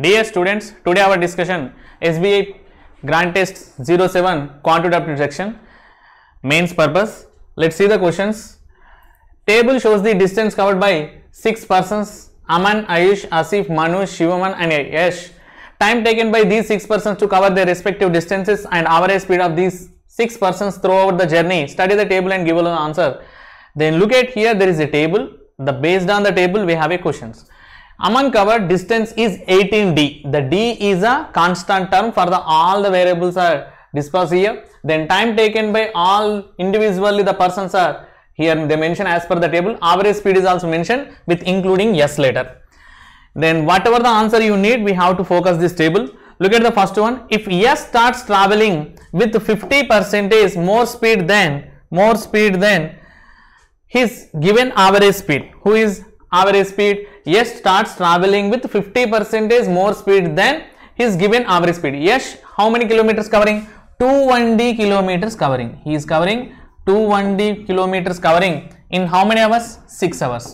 Dear students, today our discussion SBA Grand Test 07 Quantitative Section Mains Purpose. Let's see the questions. Table shows the distance covered by 6 persons Aman, Ayush, Asif, Manu, Shivaman and Yash. Time taken by these 6 persons to cover their respective distances and average speed of these 6 persons throughout the journey. Study the table and give an answer. Then look at here there is a table. The based on the table we have a questions among cover distance is 18d. The d is a constant term for the all the variables are discussed here. Then time taken by all individually the persons are here they mention as per the table. Average speed is also mentioned with including yes later. Then whatever the answer you need we have to focus this table. Look at the first one. If yes starts traveling with 50 percentage more speed than more speed than his given average speed. Who is average speed Yes, starts traveling with 50 percentage more speed than his given average speed. Yes, how many kilometers covering? 21D kilometers covering. He is covering 21D kilometers covering in how many hours? 6 hours.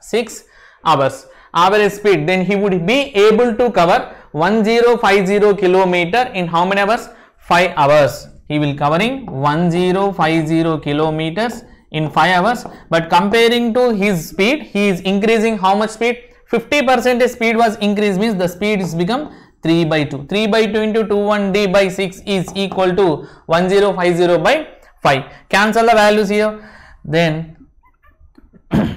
6 hours. Average speed. Then he would be able to cover 1050 kilometer in how many hours? 5 hours. He will covering 1050 kilometers in 5 hours but comparing to his speed he is increasing how much speed 50 percent speed was increased means the speed is become 3 by 2 3 by 2 into two one d by 6 is equal to 1050 by 5 cancel the values here then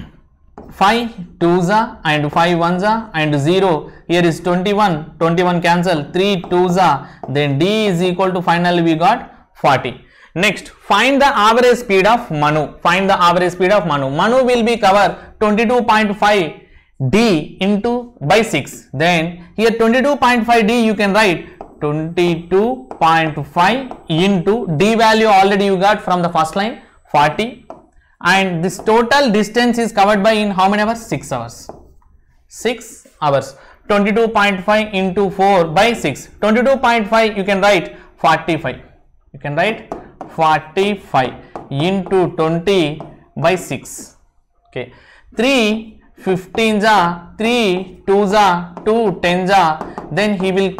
5 2s are and 5 1s are and 0 here is 21 21 cancel 3 2s are then d is equal to finally we got 40 Next, find the average speed of Manu. Find the average speed of Manu. Manu will be cover 22.5 d into by 6. Then here 22.5 d you can write 22.5 into d value already you got from the first line 40 and this total distance is covered by in how many hours? 6 hours. 6 hours. 22.5 into 4 by 6. 22.5 you can write 45. You can write forty five into twenty by six. Okay, three fifteen ja, three two ja, two ten ja. Then he will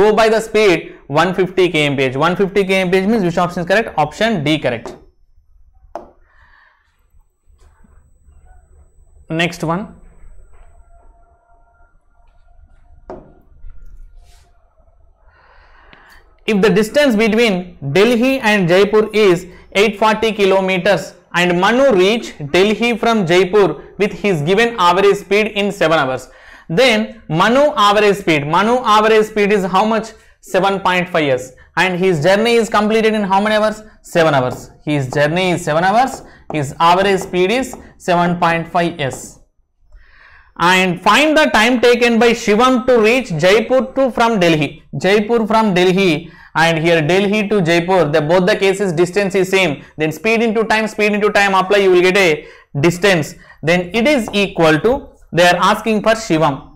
go by the speed 150 kmph. 150 kmph means which option is correct? Option D correct. Next one. If the distance between Delhi and Jaipur is 840 kilometers and Manu reached Delhi from Jaipur with his given average speed in 7 hours, then Manu average speed, Manu average speed is how much? 7.5s and his journey is completed in how many hours? 7 hours. His journey is 7 hours, his average speed is 7.5s and find the time taken by Shivam to reach Jaipur to from Delhi. Jaipur from Delhi and here Delhi to Jaipur, the, both the cases distance is same. Then speed into time, speed into time apply, you will get a distance. Then it is equal to, they are asking for Shivam.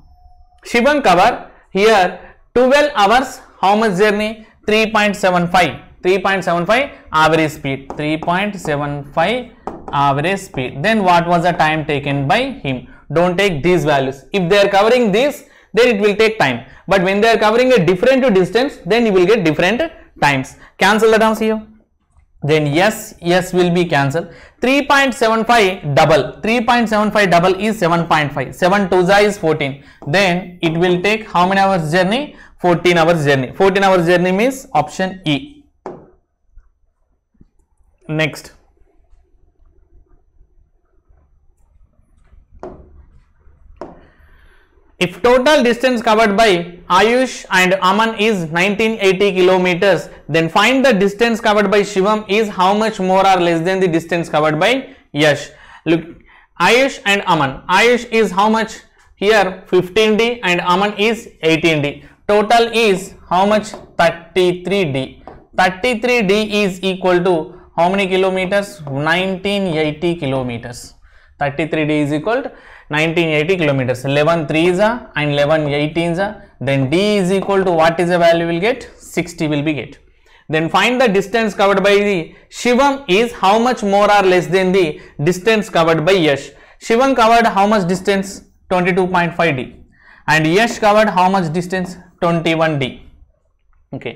Shivam cover here 12 hours, how much journey? 3.75. 3.75 average speed 3.75 average speed then what was the time taken by him don't take these values. If they are covering this, then it will take time. But when they are covering a different distance, then you will get different times. Cancel the terms here. Then yes, yes will be cancelled. 3.75 double, 3.75 double is 7.5, 7 2 is 14. Then it will take how many hours journey? 14 hours journey. 14 hours journey means option E. Next. If total distance covered by Ayush and Aman is 1980 kilometers, then find the distance covered by Shivam is how much more or less than the distance covered by Yash. Look, Ayush and Aman. Ayush is how much? Here 15D and Aman is 18D. Total is how much? 33D. 33D is equal to how many kilometers? 1980 kilometers. 33D is equal to 1980 kilometers 11 3s a and 11 18s a. then d is equal to what is the value we will get 60 will be get then find the distance covered by the shivam is how much more or less than the distance covered by yash shivam covered how much distance 22.5 d and yash covered how much distance 21 d okay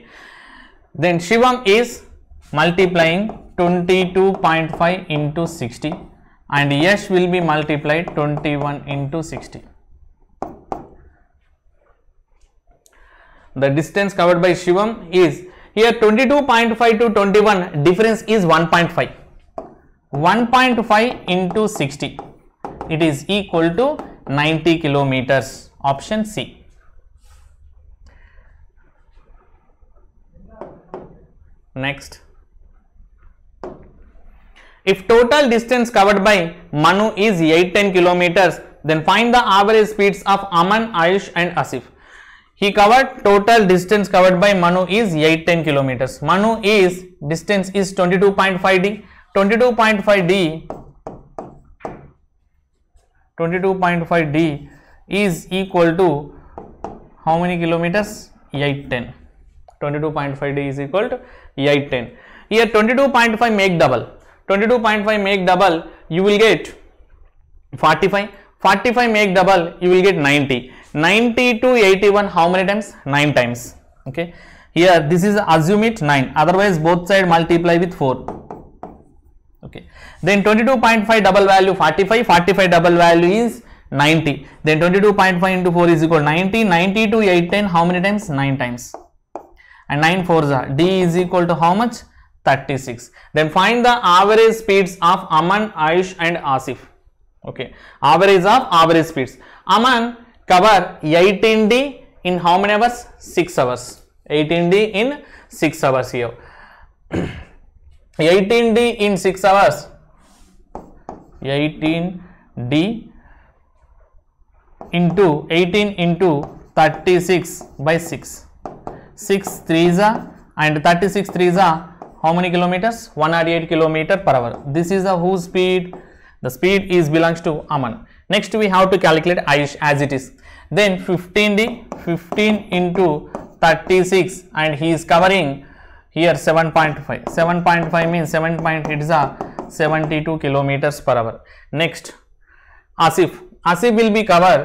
then shivam is multiplying 22.5 into 60 and S will be multiplied 21 into 60. The distance covered by Shivam is here 22.5 to 21 difference is 1.5. 1.5 into 60 it is equal to 90 kilometers option C. Next. If total distance covered by Manu is 810 kilometers, then find the average speeds of Aman, Ayush and Asif. He covered total distance covered by Manu is 810 kilometers. Manu is distance is 22.5 d. 22.5 d 22.5 d is equal to how many kilometers? 810. 22.5 d is equal to 810. Here 22.5 make double. 22.5 make double you will get 45 45 make double you will get 90 90 to 81 how many times 9 times okay here this is assume it 9 otherwise both side multiply with 4 okay then 22.5 double value 45 45 double value is 90 then 22.5 into 4 is equal 90 90 to 81, how many times 9 times and 9 4s are d is equal to how much 36 then find the average speeds of aman Ayush, and asif okay average of average speeds aman cover 18d in how many hours 6 hours 18d in 6 hours here 18d in 6 hours 18d into 18 into 36 by 6 6 a and 36 is a how many kilometers One eighty-eight kilometer per hour this is the whose speed the speed is belongs to aman next we have to calculate aish as it is then 15d 15 into 36 and he is covering here 7.5 7.5 means 7 point it is a 72 kilometers per hour next asif asif will be covered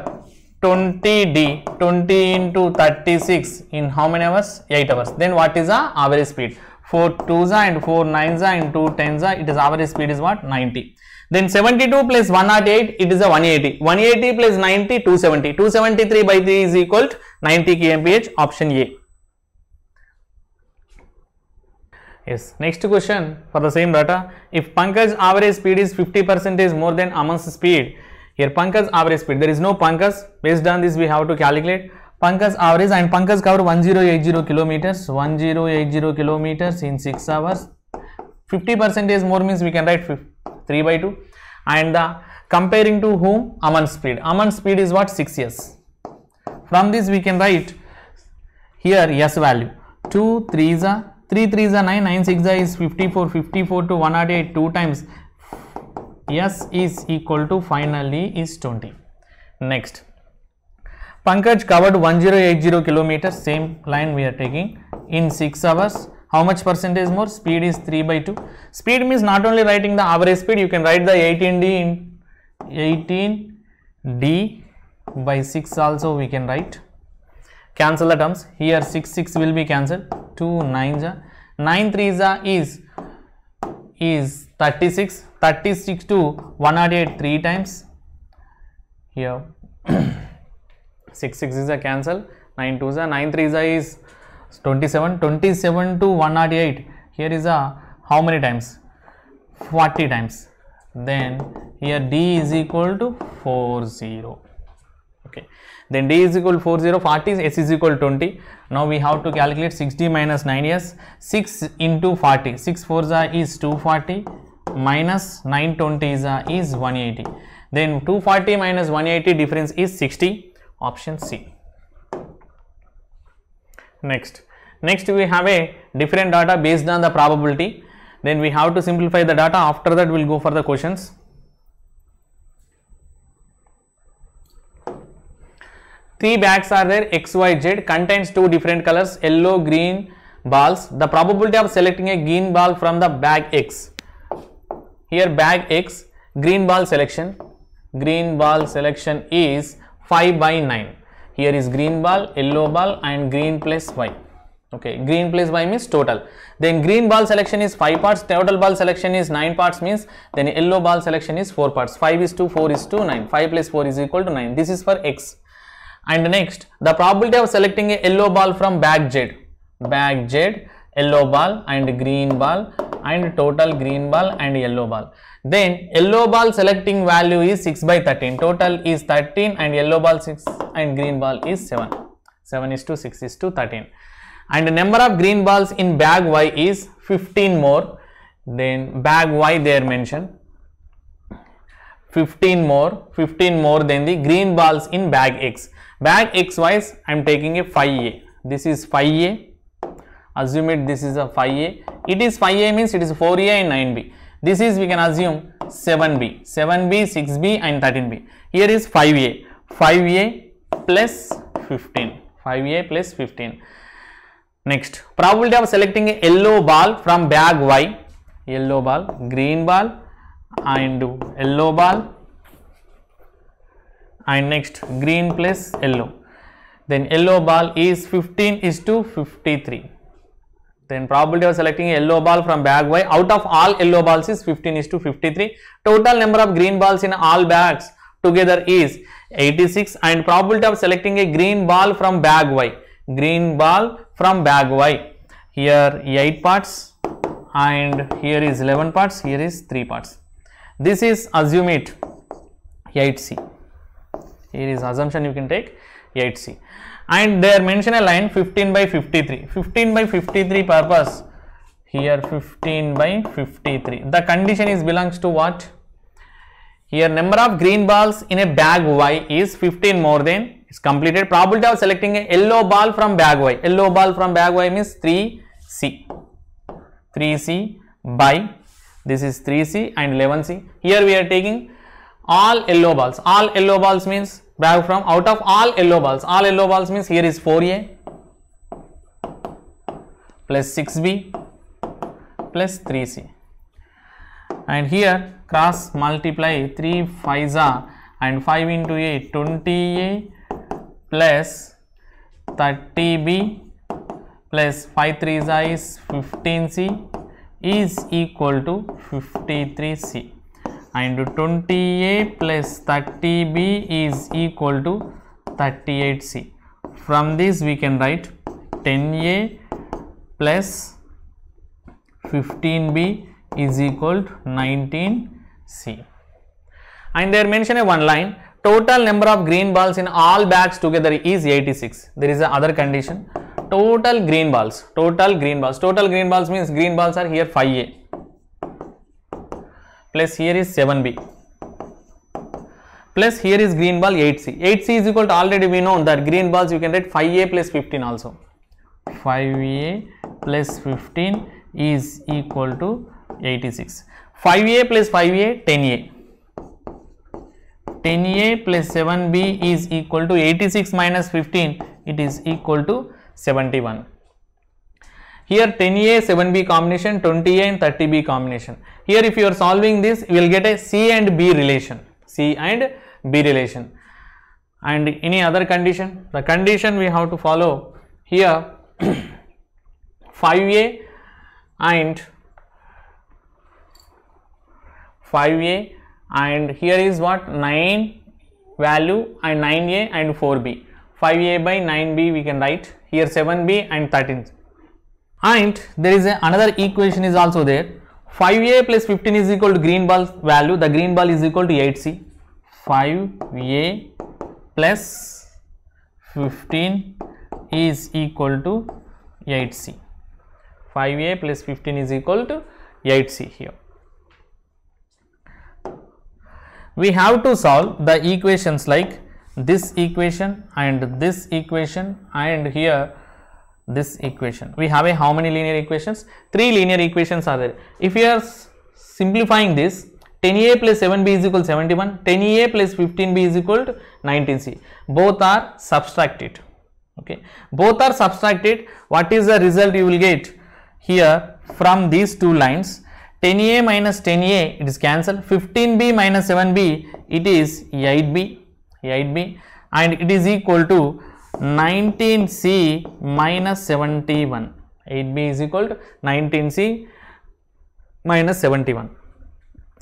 20d 20 into 36 in how many hours 8 hours then what is the average speed 4 2s and 4 9s and 2 10s it is average speed is what 90 then 72 plus 108 it is a 180 180 plus 90 270 273 by 3 is equal to 90 kmph option a yes next question for the same data if pankaj average speed is 50 percent is more than aman's speed here pankaj average speed there is no pankaj based on this we have to calculate Pankaj average and Pankaj cover 1080 kilometers, 1080 kilometers in 6 hours. 50 percent is more means we can write 3 by 2 and the comparing to whom? Aman speed. Aman speed is what? 6 years. From this we can write here s value 2 3 is a 3 3 is a 9 9 6 is 54 54 to 108 2 times s is equal to finally is 20 next Pankaj covered 1080 kilometers, same line we are taking in 6 hours. How much percentage more? Speed is 3 by 2. Speed means not only writing the average speed, you can write the 18D in 18D by 6 also we can write. Cancel the terms. Here 6, 6 will be cancelled. 2, 9 9, 3 is, is 36. 36 to 108 3 times. Here 6 6 is a cancel 9 2 is a 9 3 is a is 27 27 to 108 here is a how many times 40 times then here d is equal to 40 okay then d is equal to 40 40 is s is equal to 20 now we have to calculate 60 minus 9 yes 6 into 40 6 4 is 240 minus 920 is, is 180 then 240 minus 180 difference is 60 option C. Next, next we have a different data based on the probability then we have to simplify the data after that we will go for the questions. Three bags are there XYZ contains two different colors yellow green balls the probability of selecting a green ball from the bag X here bag X green ball selection green ball selection is 5 by 9 here is green ball yellow ball and green plus y okay green plus y means total then green ball selection is 5 parts total ball selection is 9 parts means then yellow ball selection is 4 parts 5 is 2, 4 is 2, 9 5 plus 4 is equal to 9 this is for x and next the probability of selecting a yellow ball from back J. back J, yellow ball and green ball and total green ball and yellow ball then yellow ball selecting value is 6 by 13. Total is 13 and yellow ball 6 and green ball is 7. 7 is to 6 is to 13. And the number of green balls in bag Y is 15 more. Then bag Y they are mentioned. 15 more, 15 more than the green balls in bag X. Bag X wise I am taking a 5A. This is 5A. Assume it this is a 5A. It is 5A means it is 4A and 9B. This is we can assume 7b, 7b, 6b and 13b. Here is 5a, 5a plus 15, 5a plus 15. Next, probability of selecting a yellow ball from bag Y, yellow ball, green ball and yellow ball and next green plus yellow. Then yellow ball is 15 is to 53. Then probability of selecting a yellow ball from bag Y out of all yellow balls is 15 is to 53. Total number of green balls in all bags together is 86 and probability of selecting a green ball from bag Y. Green ball from bag Y. Here 8 parts and here is 11 parts, here is 3 parts. This is assume it 8C. Here is assumption you can take 8C and they are mentioned a line 15 by 53 15 by 53 purpose here 15 by 53 the condition is belongs to what here number of green balls in a bag y is 15 more than is completed probability of selecting a yellow ball from bag y yellow ball from bag y means 3c 3c by this is 3c and 11c here we are taking all yellow balls all yellow balls means back from out of all yellow balls all yellow balls means here is 4a plus 6b plus 3c and here cross multiply 3 5 za and 5 into a 20a plus 30b plus 5 3 is 15c is equal to 53c and 20a plus 30b is equal to 38c. From this we can write 10a plus 15b is equal to 19c. And they are mentioned a one line total number of green balls in all bags together is 86. There is another condition total green balls total green balls total green balls means green balls are here 5a plus here is 7b plus here is green ball 8c. 8c is equal to already we know that green balls you can write 5a plus 15 also. 5a plus 15 is equal to 86. 5a plus 5a 10a. 10a plus 7b is equal to 86 minus 15 it is equal to 71. Here 10A, 7B combination, 20A and 30B combination. Here if you are solving this, you will get a C and B relation, C and B relation. And any other condition, the condition we have to follow here 5A and 5A and here is what 9 value and 9A and 4B. 5A by 9B we can write here 7B and 13 and there is a, another equation is also there 5a plus 15 is equal to green ball value the green ball is equal to 8c 5a plus 15 is equal to 8c 5a plus 15 is equal to 8c here we have to solve the equations like this equation and this equation and here this equation. We have a how many linear equations? 3 linear equations are there. If you are simplifying this 10a plus 7b is equal to 71, 10a plus 15b is equal to 19c. Both are subtracted. Okay. Both are subtracted. What is the result you will get here from these two lines? 10a minus 10a it is cancelled, 15b minus 7b it is 8b, 8b and it is equal to 19C minus 71. 8B is equal to 19C minus 71.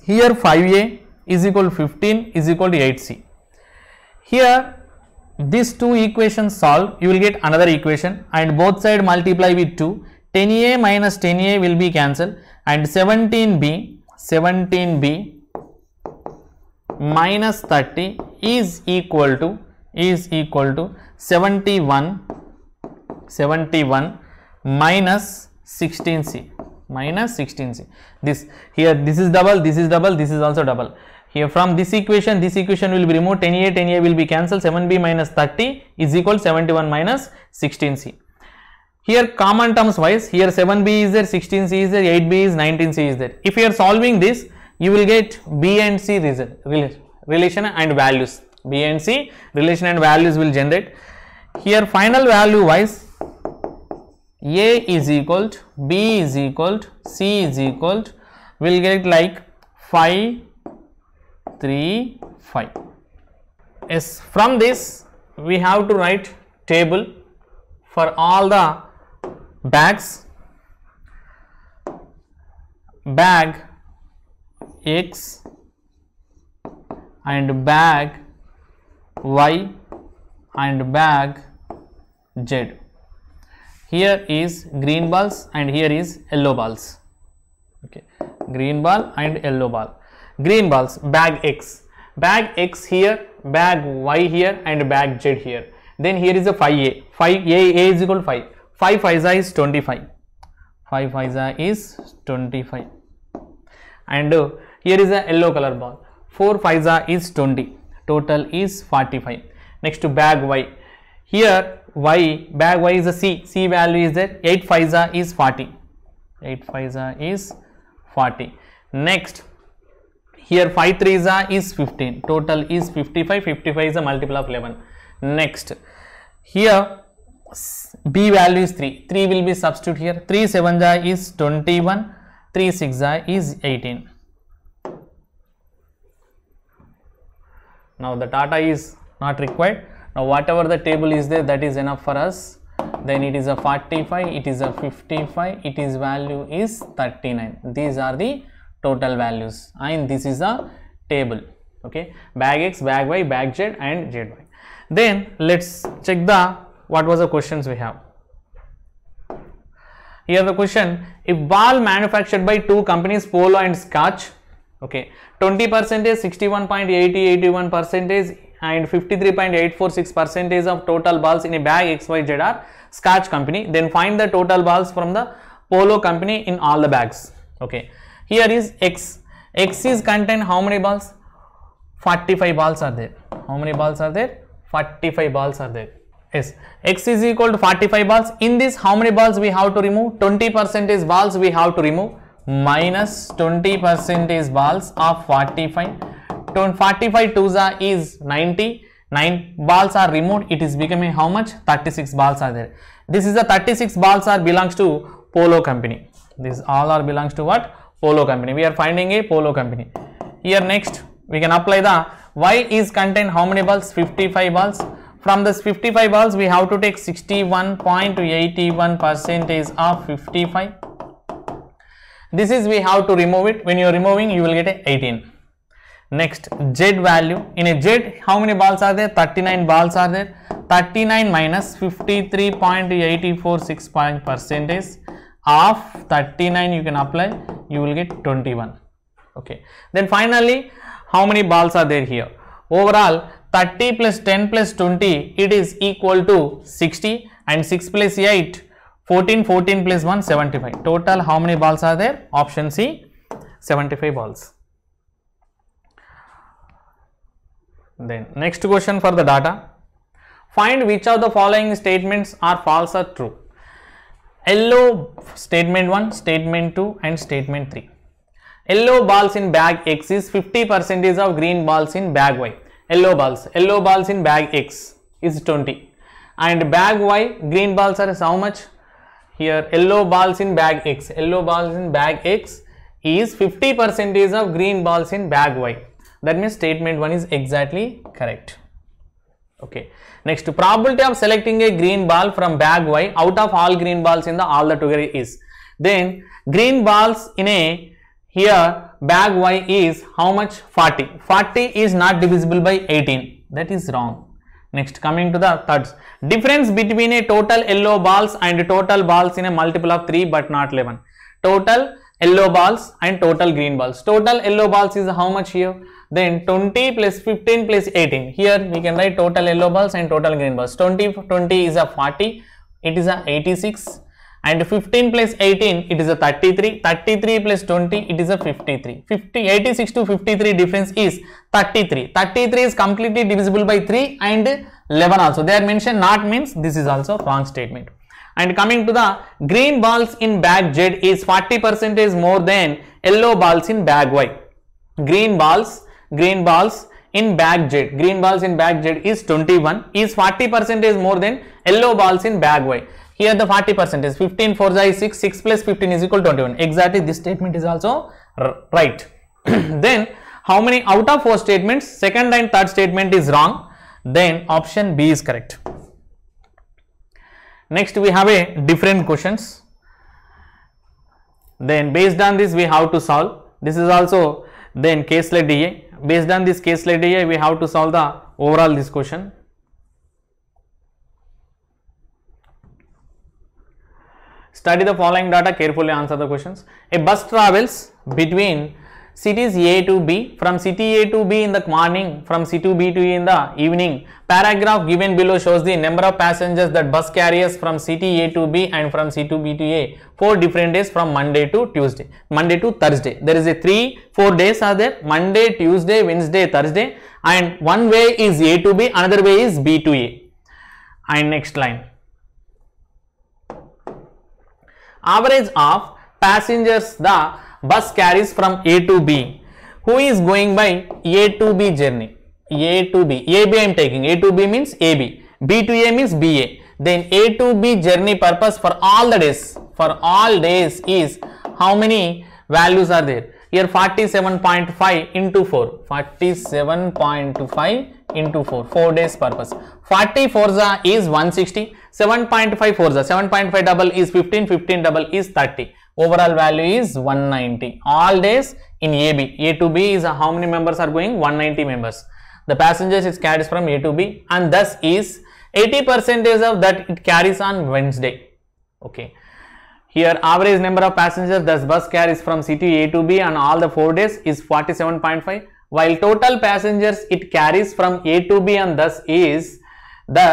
Here 5A is equal to 15 is equal to 8C. Here these two equations solve, you will get another equation and both side multiply with 2. 10A minus 10A will be cancelled and 17B, 17B minus 30 is equal to is equal to 71 71 minus 16c minus 16c this here this is double this is double this is also double here from this equation this equation will be removed 10a 10a will be cancelled 7b minus 30 is equal 71 minus 16c here common terms wise here 7b is there 16c is there 8b is 19c is there if you are solving this you will get b and c result relation and values B and C relation and values will generate. Here final value wise A is equal to B is equal to C is equal to we will get like 5 3 5. Yes from this we have to write table for all the bags bag X and bag y and bag z here is green balls and here is yellow balls okay green ball and yellow ball green balls bag x bag x here bag y here and bag z here then here is a phi a phi a a is equal to 5 5 phi is 25 5 phi is 25 and uh, here is a yellow color ball 4 phi is 20 total is 45 next to bag y here y bag y is the c c value is that 8 5 is 40 8 5 is 40 next here 5 3 is 15 total is 55 55 is a multiple of 11 next here b value is 3 3 will be substitute here 3 7 is 21 3 6 is 18 now the data is not required now whatever the table is there that is enough for us then it is a 45 it is a 55 it is value is 39 these are the total values and this is a table okay bag x bag y bag z and zy then let's check the what was the questions we have here the question if ball manufactured by two companies polo and scotch okay 20 percentage 61.80 81 percentage and 53.846 percentage of total balls in a bag xyz are scotch company then find the total balls from the polo company in all the bags okay here is x x is contain how many balls 45 balls are there how many balls are there 45 balls are there yes x is equal to 45 balls in this how many balls we have to remove 20 percentage balls we have to remove minus 20 percent is balls of 45 45 2s is 90 9 balls are removed it is becoming how much 36 balls are there this is the 36 balls are belongs to polo company this all are belongs to what polo company we are finding a polo company here next we can apply the y is contain how many balls 55 balls from this 55 balls we have to take 61.81 percent is of 55 this is we have to remove it. When you are removing, you will get 18. Next, Z value. In a Z, how many balls are there? 39 balls are there. 39 minus 53.84 6 point percentage of 39 you can apply you will get 21 okay then finally how many balls are there here overall 30 plus 10 plus 20 it is equal to 60 and 6 plus 8 14 14 plus 1 75 total how many balls are there option c 75 balls then next question for the data find which of the following statements are false or true yellow statement 1 statement 2 and statement 3 yellow balls in bag x is 50 percentage of green balls in bag y yellow balls yellow balls in bag x is 20 and bag y green balls are how much here yellow balls in bag X, yellow balls in bag X is 50 percentage of green balls in bag Y. That means statement 1 is exactly correct. Okay. Next, probability of selecting a green ball from bag Y out of all green balls in the all the together is. Then green balls in a here bag Y is how much 40. 40 is not divisible by 18. That is wrong Next coming to the thirds. Difference between a total yellow balls and total balls in a multiple of 3 but not 11. Total yellow balls and total green balls. Total yellow balls is how much here? Then 20 plus 15 plus 18. Here we can write total yellow balls and total green balls. 20, 20 is a 40. It is a 86 and 15 plus 18 it is a 33 33 plus 20 it is a 53 50 86 to 53 difference is 33 33 is completely divisible by 3 and 11 also they are mentioned not means this is also wrong statement and coming to the green balls in bag z is 40 percentage more than yellow balls in bag y green balls green balls in bag z green balls in bag z is 21 is 40 percentage more than yellow balls in bag y here the 40 percent is 15 4 is 6, 6 plus 15 is equal to 21. Exactly this statement is also right. then how many out of four statements, second and third statement is wrong, then option B is correct. Next we have a different questions. Then based on this we have to solve. This is also then case led DA. Based on this case led DA we have to solve the overall this question. Study the following data, carefully answer the questions. A bus travels between cities A to B, from city A to B in the morning, from city B to E in the evening. Paragraph given below shows the number of passengers that bus carries from city A to B and from city B to A. Four different days from Monday to Tuesday, Monday to Thursday. There is a three, four days are there, Monday, Tuesday, Wednesday, Thursday and one way is A to B, another way is B to A. And next line average of passengers the bus carries from A to B. Who is going by A to B journey? A to B, A B I am taking. A to B means A B. B to A means BA. Then A to B journey purpose for all the days. For all days is how many values are there? Here 47.5 into 4. 47.5 into 4. 4 days purpose. 44 forza is 160. 7.5 forza. 7.5 double is 15. 15 double is 30. Overall value is 190. All days in AB. A to B is how many members are going? 190 members. The passengers is carries from A to B and thus is 80 percentage of that it carries on Wednesday. Okay. Here average number of passengers this bus carries from city A to B on all the 4 days is 47.5 while total passengers it carries from A to B and thus is the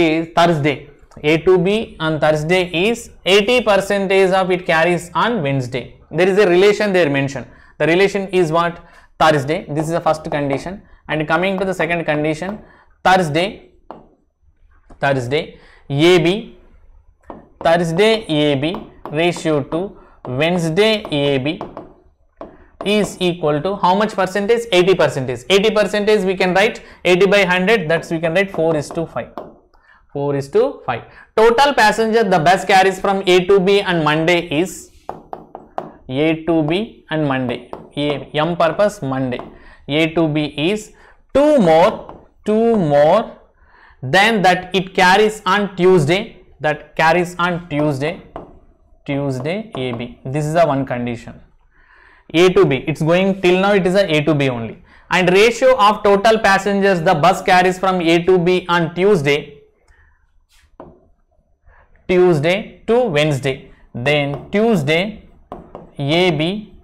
is Thursday. A to B on Thursday is 80 percentage of it carries on Wednesday. There is a relation there mentioned. The relation is what? Thursday. This is the first condition and coming to the second condition Thursday, Thursday AB Thursday EAB ratio to Wednesday EAB is equal to how much percentage 80 percentage 80 percentage we can write 80 by 100 that's we can write 4 is to 5 4 is to 5 total passenger the bus carries from A to B and Monday is A to B and Monday A, M purpose Monday A to B is 2 more 2 more than that it carries on Tuesday that carries on Tuesday, Tuesday AB. This is the one condition. A to B, it's going till now it is a A to B only. And ratio of total passengers the bus carries from A to B on Tuesday, Tuesday to Wednesday. Then Tuesday AB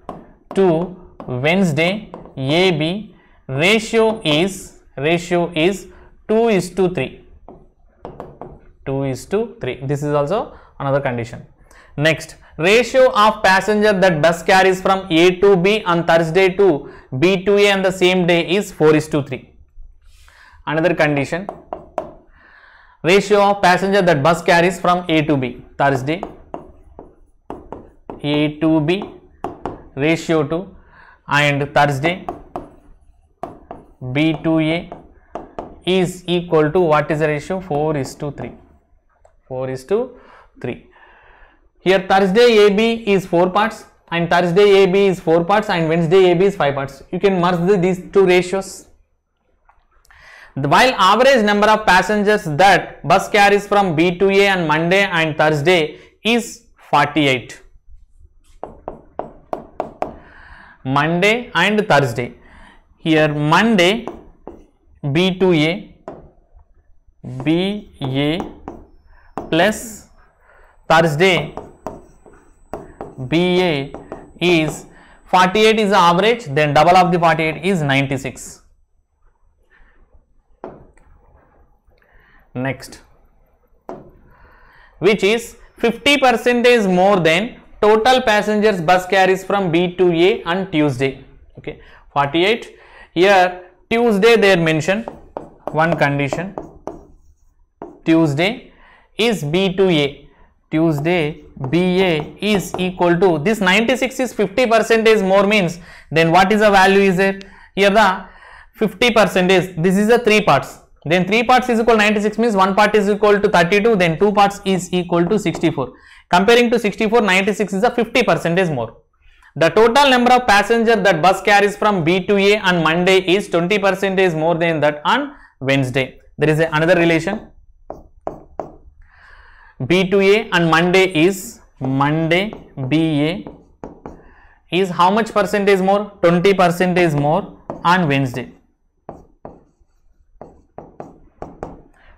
to Wednesday AB ratio is ratio is 2 is to 3 2 is to 3. This is also another condition. Next, ratio of passenger that bus carries from A to B on Thursday to B to A on the same day is 4 is to 3. Another condition, ratio of passenger that bus carries from A to B, Thursday, A to B ratio to and Thursday B to A is equal to what is the ratio 4 is to 3. 4 is to 3. Here Thursday AB is 4 parts and Thursday AB is 4 parts and Wednesday AB is 5 parts. You can merge the, these two ratios. The, while average number of passengers that bus carries from B to A on Monday and Thursday is 48. Monday and Thursday. Here Monday B to A, B A plus Thursday BA is 48 is the average then double of the 48 is 96. Next which is 50 percent is more than total passengers bus carries from B to A on Tuesday okay 48 here Tuesday they mentioned one condition Tuesday is B to A. Tuesday BA is equal to this 96 is 50 percentage more means then what is the value is there here the 50 percentage this is the three parts then three parts is equal 96 means one part is equal to 32 then two parts is equal to 64 comparing to 64 96 is a 50 percentage more the total number of passenger that bus carries from B to A on Monday is 20 percentage more than that on Wednesday there is another relation B to A and Monday is Monday BA is how much percentage more 20 percentage more on Wednesday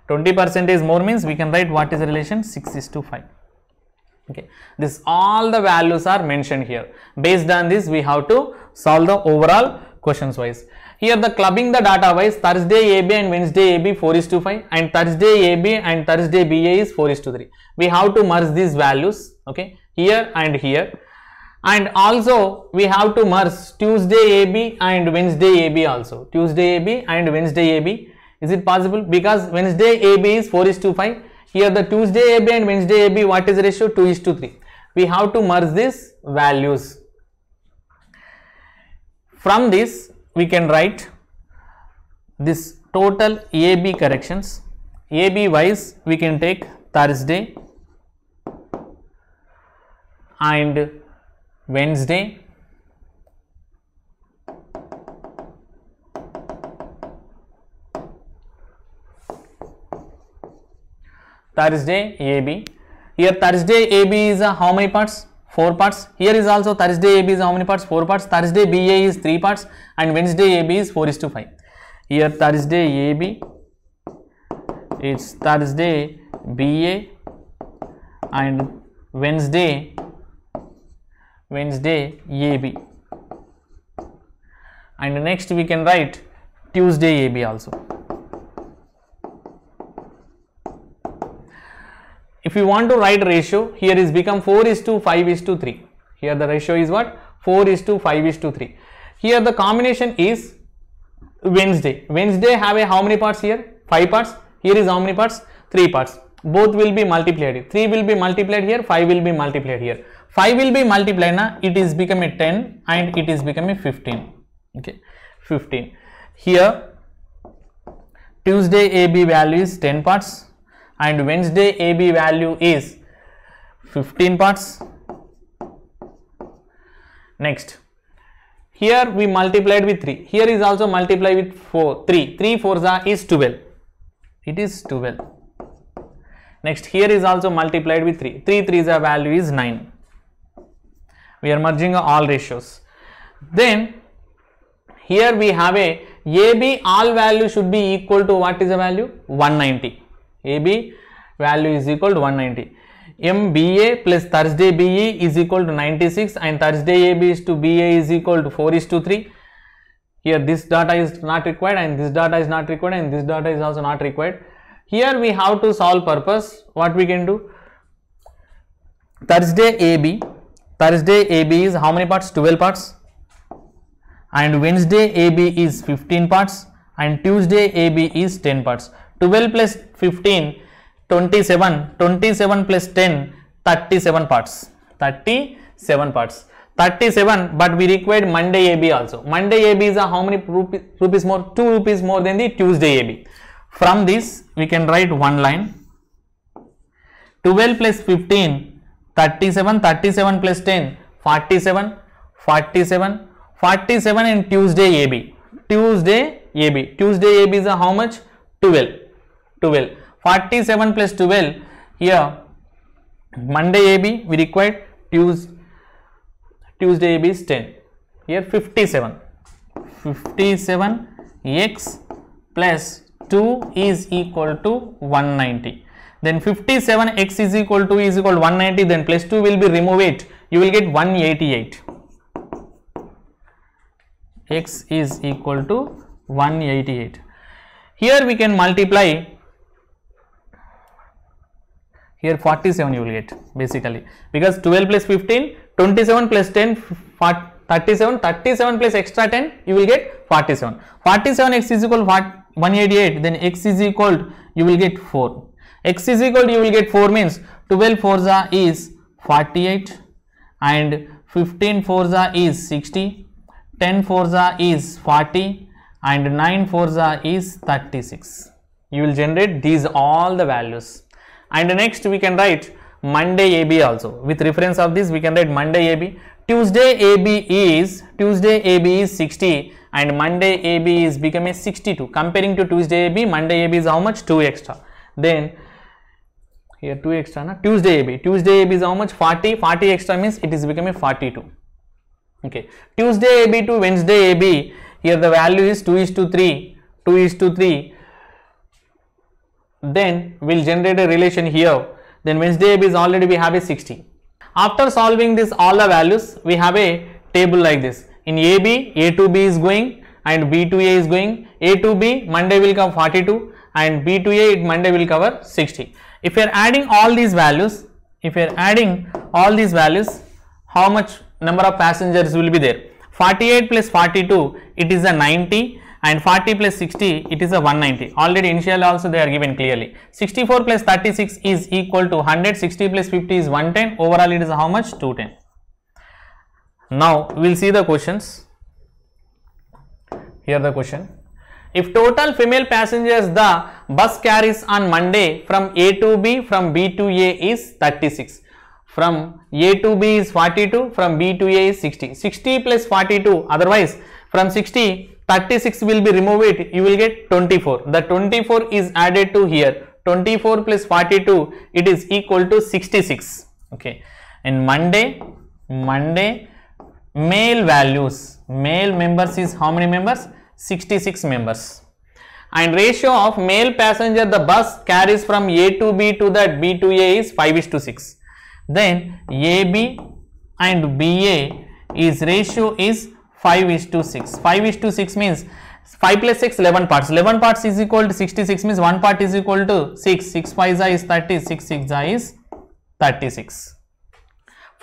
20 percentage more means we can write what is the relation 6 is to 5 okay this all the values are mentioned here based on this we have to solve the overall questions wise here the clubbing the data wise Thursday AB and Wednesday AB 4 is to 5 and Thursday AB and Thursday BA is 4 is to 3. We have to merge these values okay here and here and also we have to merge Tuesday AB and Wednesday AB also Tuesday AB and Wednesday AB is it possible because Wednesday AB is 4 is to 5 here the Tuesday AB and Wednesday AB what is ratio 2 is to 3 we have to merge these values from this we can write this total AB corrections AB wise we can take Thursday and Wednesday Thursday AB here Thursday AB is uh, how many parts 4 parts. Here is also Thursday AB is how many parts? 4 parts. Thursday BA is 3 parts and Wednesday AB is 4 is to 5. Here Thursday AB, it's Thursday BA and Wednesday, Wednesday AB. And next we can write Tuesday AB also. if you want to write ratio, here is become 4 is to 5 is to 3. Here the ratio is what? 4 is to 5 is to 3. Here the combination is Wednesday. Wednesday have a how many parts here? 5 parts. Here is how many parts? 3 parts. Both will be multiplied. 3 will be multiplied here, 5 will be multiplied here. 5 will be multiplied now, it is become a 10 and it is become a 15. Okay, 15. Here Tuesday AB value is 10 parts and Wednesday AB value is 15 parts. Next, here we multiplied with 3, here is also multiplied with 4, 3, 3 4s is 12, it is 12. Next, here is also multiplied with 3, 3 3s value is 9, we are merging all ratios. Then, here we have a AB all value should be equal to what is the value 190 AB value is equal to 190. MBA plus Thursday BE is equal to 96 and Thursday AB is to BA is equal to 4 is to 3. Here this data is not required and this data is not required and this data is also not required. Here we have to solve purpose. What we can do? Thursday AB. Thursday AB is how many parts? 12 parts. And Wednesday AB is 15 parts and Tuesday AB is 10 parts. 12 plus 15 27 27 plus 10 37 parts 37 parts 37 but we required Monday AB also. Monday AB is a how many rupees, rupees more? 2 rupees more than the Tuesday AB. From this we can write one line 12 plus 15 37 37 plus 10 47 47 47 in Tuesday AB. Tuesday AB. Tuesday AB is a how much? 12. 12 47 plus 12 here Monday AB we required Tuesday Tuesday AB is 10 here 57 57 x plus 2 is equal to 190 then 57 x is equal to is equal to 190 then plus 2 will be remove it you will get 188 x is equal to 188 here we can multiply here 47 you will get basically because 12 plus 15 27 plus 10 37 37 plus extra 10 you will get 47 47 x is equal 188 then x is equal you will get 4 x is equal to, you will get 4 means 12 4 is 48 and 15 4 is 60 10 4 is 40 and 9 4 is 36 you will generate these all the values and next we can write Monday AB also. With reference of this, we can write Monday AB. Tuesday AB is Tuesday AB is 60 and Monday AB is becoming 62. Comparing to Tuesday AB, Monday AB is how much? 2 extra. Then here 2 extra na? Tuesday AB. Tuesday AB is how much? 40. 40 extra means it is becoming 42. Okay. Tuesday AB to Wednesday AB. Here the value is 2 is to 3. 2 is to 3 then we'll generate a relation here then Wednesday is already we have a 60. After solving this all the values we have a table like this in AB A2B is going and B2A is going A2B Monday will come 42 and B2A Monday will cover 60. If you are adding all these values if you are adding all these values how much number of passengers will be there 48 plus 42 it is a 90 and 40 plus 60 it is a 190 already initial also they are given clearly 64 plus 36 is equal to 100 60 plus 50 is 110 overall it is how much 210 now we will see the questions here the question if total female passengers the bus carries on monday from a to b from b to a is 36 from A to B is 42, from B to A is 60. 60 plus 42, otherwise from 60 36 will be removed. it you will get 24 the 24 is added to here 24 plus 42 it is equal to 66 okay and monday monday male values male members is how many members 66 members and ratio of male passenger the bus carries from a to b to that b to a is 5 is to 6 then ab and ba is ratio is 5 is to 6. 5 is to 6 means 5 plus 6 11 parts. 11 parts is equal to 66 means 1 part is equal to 6. 6 5 is 30, 6 6 is 36.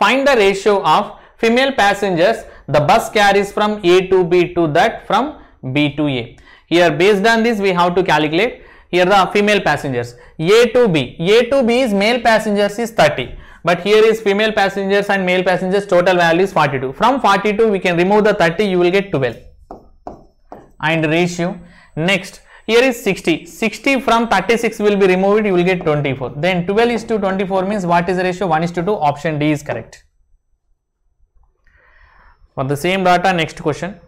Find the ratio of female passengers the bus carries from A to B to that from B to A. Here based on this we have to calculate here the female passengers A to B. A to B is male passengers is 30 but here is female passengers and male passengers total value is 42 from 42 we can remove the 30 you will get 12 and ratio next here is 60 60 from 36 will be removed you will get 24 then 12 is to 24 means what is the ratio 1 is to 2 option d is correct for the same data next question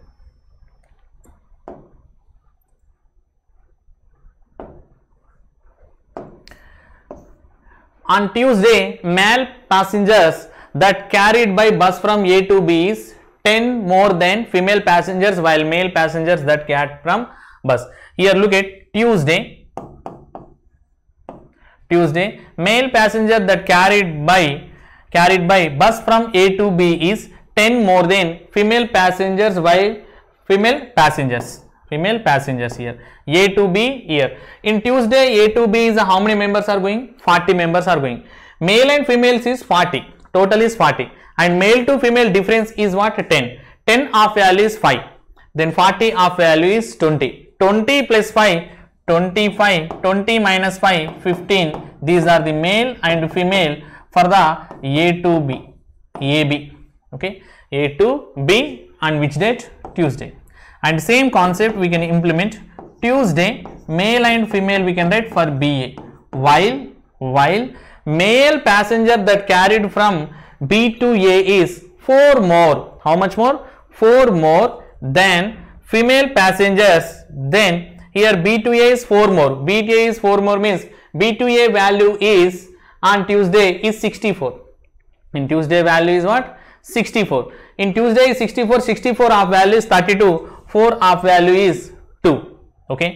On Tuesday, male passengers that carried by bus from A to B is 10 more than female passengers while male passengers that carried from bus. Here look at Tuesday. Tuesday, male passenger that carried by carried by bus from A to B is 10 more than female passengers while female passengers female passengers here a to b here in tuesday a to b is uh, how many members are going 40 members are going male and females is 40 total is 40 and male to female difference is what 10 10 of value is 5 then 40 of value is 20 20 plus 5 25 20 minus 5 15 these are the male and female for the a to B. A B. okay a to b and which date tuesday and same concept we can implement Tuesday male and female we can write for BA while while male passenger that carried from B to A is 4 more how much more 4 more than female passengers then here B to A is 4 more B to A is 4 more means B to A value is on Tuesday is 64 in Tuesday value is what 64 in Tuesday is 64 64 of value is 32 4 of value is 2 okay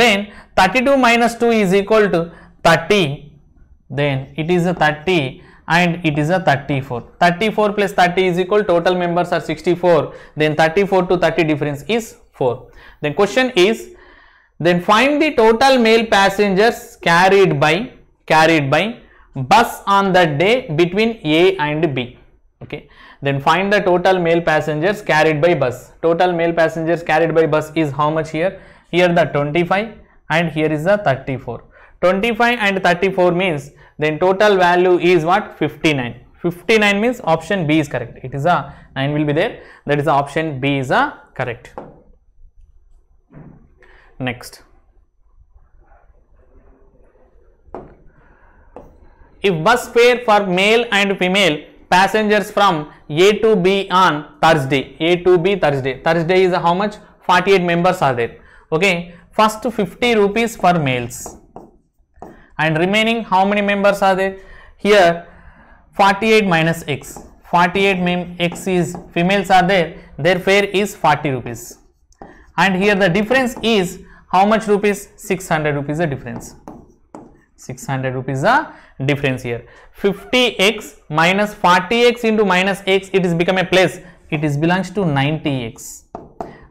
then 32 minus 2 is equal to 30 then it is a 30 and it is a 34 34 plus 30 is equal total members are 64 then 34 to 30 difference is 4 then question is then find the total male passengers carried by carried by bus on that day between a and b okay then find the total male passengers carried by bus. Total male passengers carried by bus is how much here? Here the 25 and here is the 34. 25 and 34 means then total value is what? 59. 59 means option B is correct. It is a 9 will be there. That is the option B is a correct. Next. If bus fare for male and female passengers from A to B on Thursday. A to B Thursday. Thursday is how much? 48 members are there. Okay. First 50 rupees for males. And remaining how many members are there? Here 48 minus x. 48 mem x is females are there. Their fare is 40 rupees. And here the difference is how much rupees? 600 rupees a difference. 600 rupees a difference here 50x minus 40x into minus x it is become a place it is belongs to 90x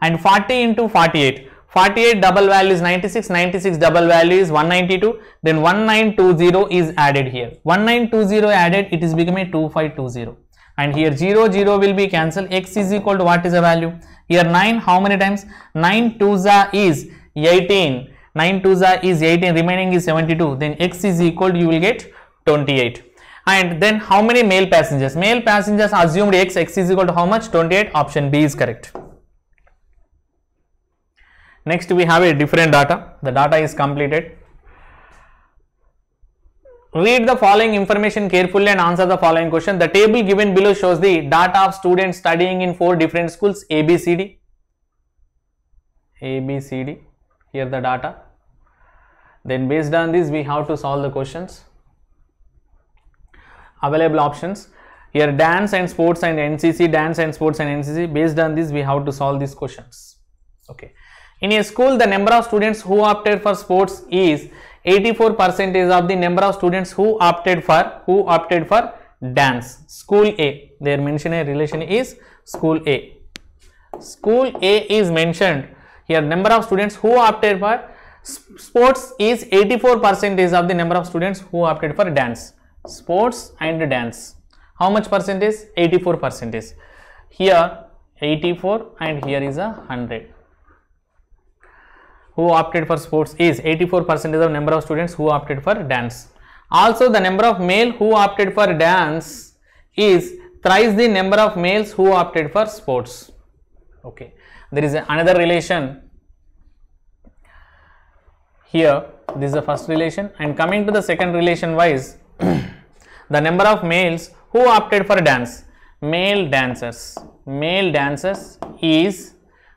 and 40 into 48 48 double value is 96 96 double value is 192 then 1920 is added here 1920 added it is becoming 2520 and here 0 0 will be cancelled x is equal to what is the value here 9 how many times 9 2za is 18 9 2za is 18 remaining is 72 then x is equal to you will get 28 and then how many male passengers male passengers assumed x x is equal to how much 28 option b is correct next we have a different data the data is completed read the following information carefully and answer the following question the table given below shows the data of students studying in four different schools A, B, C, D. A, B, C, D. here the data then based on this we have to solve the questions available options here dance and sports and ncc dance and sports and ncc based on this we have to solve these questions okay in a school the number of students who opted for sports is 84 is of the number of students who opted for who opted for dance school a their mentioned a relation is school a school a is mentioned here number of students who opted for sports is 84 is of the number of students who opted for dance sports and dance. How much percentage? 84 percent is. Here 84 and here is a 100. Who opted for sports is 84 is of number of students who opted for dance. Also the number of male who opted for dance is thrice the number of males who opted for sports. Okay. There is another relation here this is the first relation and coming to the second relation wise the number of males who opted for dance male dancers male dancers is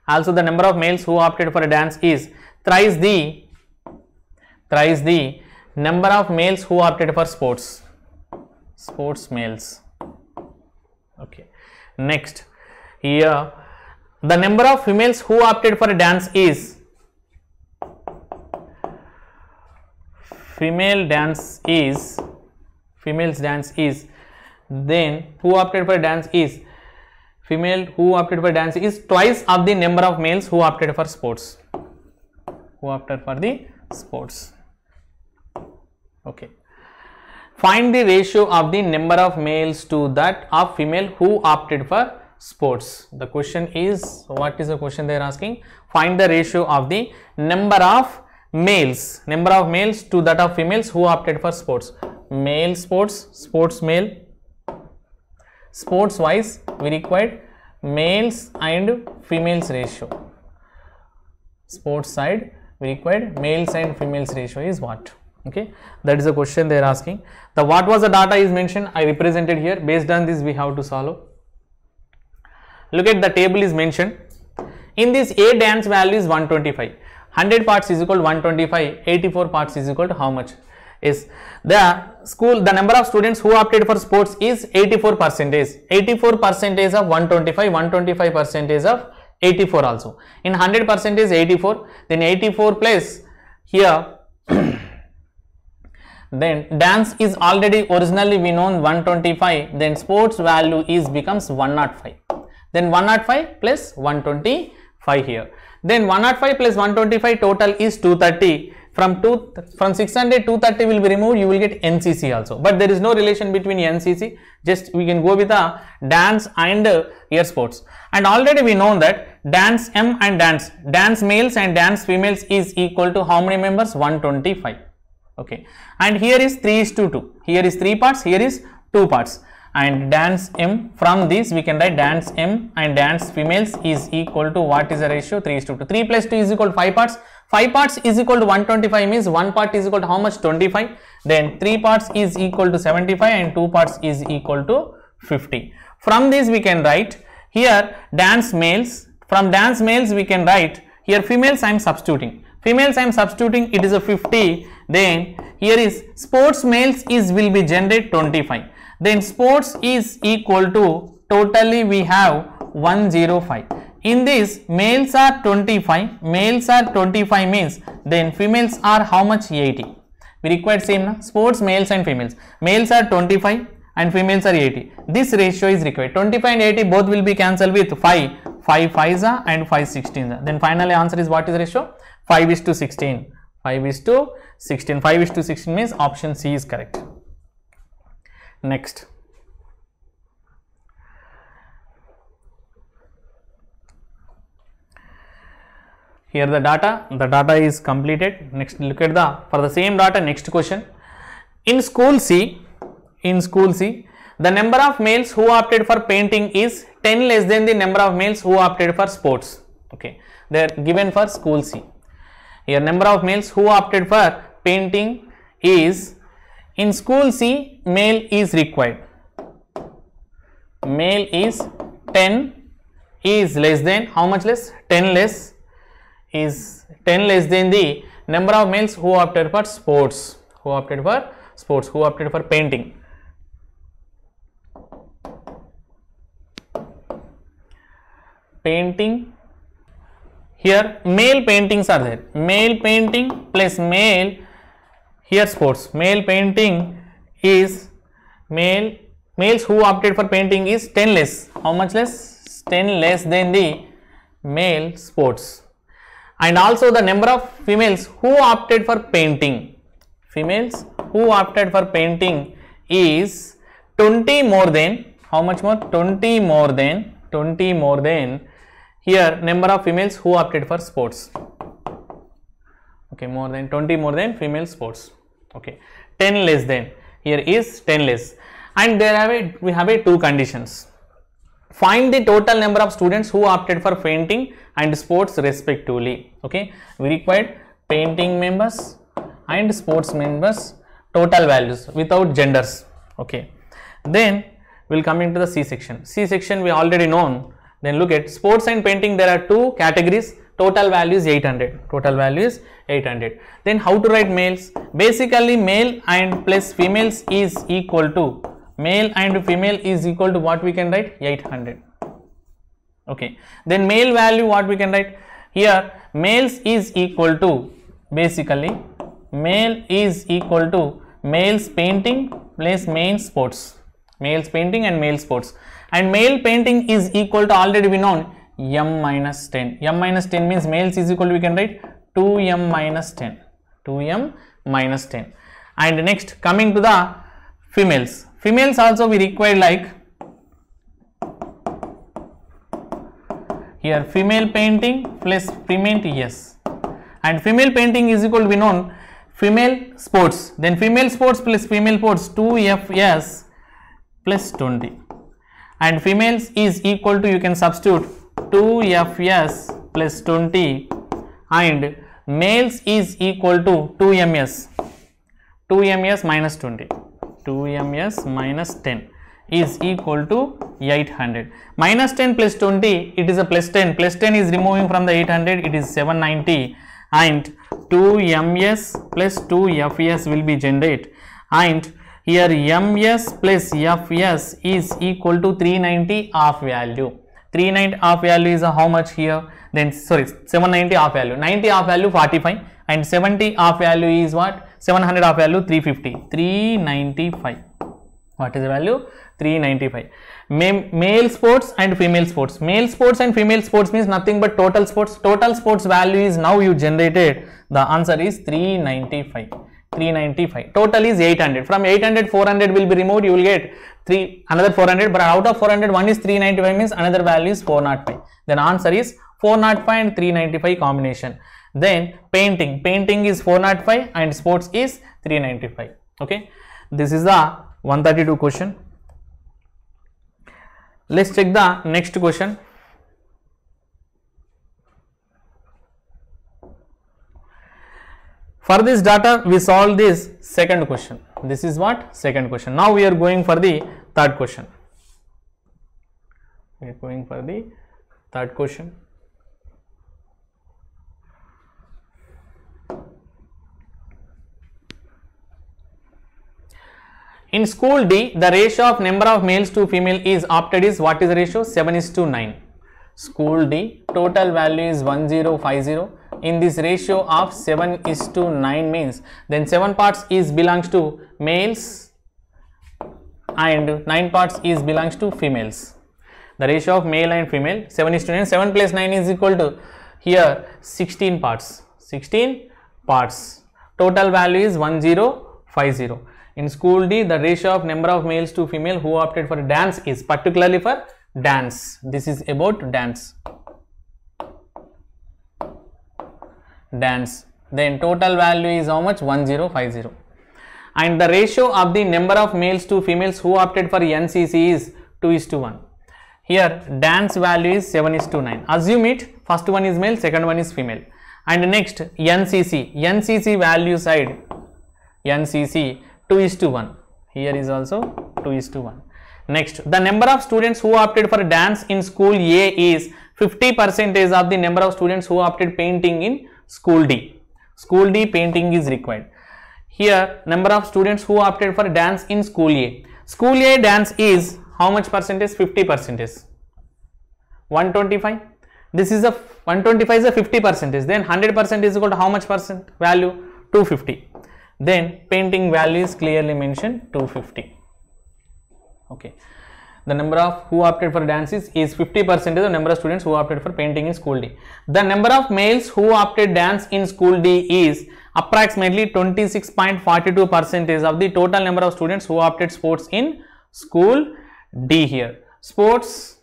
also the number of males who opted for dance is thrice the thrice the number of males who opted for sports sports males okay next here the number of females who opted for dance is female dance is females dance is then who opted for dance is female who opted for dance is twice of the number of males who opted for sports who opted for the sports okay find the ratio of the number of males to that of female who opted for sports the question is what is the question they are asking find the ratio of the number of males number of males to that of females who opted for sports male sports, sports male. Sports wise, we required males and females ratio. Sports side, we required males and females ratio is what? Okay, that is the question they are asking. The what was the data is mentioned, I represented here. Based on this, we have to solve. Look at the table is mentioned. In this, A dance value is 125. 100 parts is equal to 125 84 parts is equal to how much is the school, the number of students who opted for sports is 84 percentage. 84 percentage of 125, 125 percentage of 84 also. In 100 percent is 84, then 84 plus here, then dance is already originally we known 125, then sports value is becomes 105. Then 105 plus 125 here. Then 105 plus 125 total is 230 from two from 600 230 will be removed you will get ncc also but there is no relation between ncc just we can go with the dance and uh, air sports and already we know that dance m and dance dance males and dance females is equal to how many members 125 okay and here is 3 is to 2 here is 3 parts here is 2 parts and dance m from this we can write dance m and dance females is equal to what is the ratio 3 is to 2 3 plus 2 is equal to 5 parts 5 parts is equal to 125 means 1 part is equal to how much 25 then 3 parts is equal to 75 and 2 parts is equal to 50. From this we can write here dance males from dance males we can write here females I am substituting females I am substituting it is a 50 then here is sports males is will be generated 25 then sports is equal to totally we have 105 in this males are 25, males are 25 means then females are how much 80. We require same na? sports males and females. Males are 25 and females are 80. This ratio is required. 25 and 80 both will be cancelled with 5. 5 5s are and 5 16 Then finally answer is what is ratio? 5 is to 16. 5 is to 16. 5 is to 16 means option C is correct. Next. here the data the data is completed next look at the for the same data next question in school c in school c the number of males who opted for painting is 10 less than the number of males who opted for sports okay they are given for school c here number of males who opted for painting is in school c male is required male is 10 is less than how much less 10 less is 10 less than the number of males who opted for sports, who opted for sports, who opted for painting. Painting here male paintings are there male painting plus male here sports male painting is male males who opted for painting is 10 less how much less 10 less than the male sports and also the number of females who opted for painting. Females who opted for painting is 20 more than, how much more? 20 more than, 20 more than, here number of females who opted for sports. Okay, more than, 20 more than female sports. Okay, 10 less than, here is 10 less. And there have a, we have a two conditions find the total number of students who opted for painting and sports respectively okay we required painting members and sports members total values without genders okay then we'll come into the c section c section we already known then look at sports and painting there are two categories total value is 800 total value is 800 then how to write males basically male and plus females is equal to male and female is equal to what we can write 800 okay then male value what we can write here males is equal to basically male is equal to males painting plus main sports males painting and male sports and male painting is equal to already we known m minus 10 m minus 10 means males is equal to we can write 2m minus 10 2m minus 10 and next coming to the females Females also we require like here female painting plus female yes and female painting is equal to be known female sports then female sports plus female sports 2fs f yes 20 and females is equal to you can substitute 2fs f yes 20 and males is equal to 2ms 2ms minus 20 2ms minus 10 is equal to 800 minus 10 plus 20 it is a plus 10 plus 10 is removing from the 800 it is 790 and 2ms plus 2fs will be generated and here ms plus fs is equal to 390 of value 390 of value is how much here then sorry 790 of value 90 of value 45 and 70 of value is what 700 of value 350 395 what is the value 395 male sports and female sports male sports and female sports means nothing but total sports total sports value is now you generated the answer is 395 395 total is 800 from 800 400 will be removed you will get 3 another 400 but out of 400 one is 395 means another value is 405 then answer is 405 and 395 combination then painting, painting is 405 and sports is 395. Okay, this is the 132 question. Let's check the next question. For this data, we solve this second question. This is what? Second question. Now we are going for the third question. We are going for the third question. In school D, the ratio of number of males to female is opted is what is the ratio? 7 is to 9. School D, total value is 1050. In this ratio of 7 is to 9 means, then 7 parts is belongs to males and 9 parts is belongs to females. The ratio of male and female 7 is to 9, 7 plus 9 is equal to here 16 parts, 16 parts. Total value is 1050. In school D, the ratio of number of males to female who opted for dance is particularly for dance. This is about dance. Dance. Then total value is how much? 1050. And the ratio of the number of males to females who opted for NCC is 2 is to 1. Here dance value is 7 is to 9. Assume it first one is male, second one is female. And next NCC, NCC value side, NCC 2 is to 1 here is also 2 is to 1 next the number of students who opted for dance in school a is 50 percentage of the number of students who opted painting in school d school d painting is required here number of students who opted for dance in school a school a dance is how much percentage 50 percentage 125 this is a 125 is a 50 percentage then 100 percent is equal to how much percent value 250 then painting value is clearly mentioned 250 okay the number of who opted for dances is 50 percent of the number of students who opted for painting in school D. The number of males who opted dance in school D is approximately 26.42 percent is of the total number of students who opted sports in school D here. Sports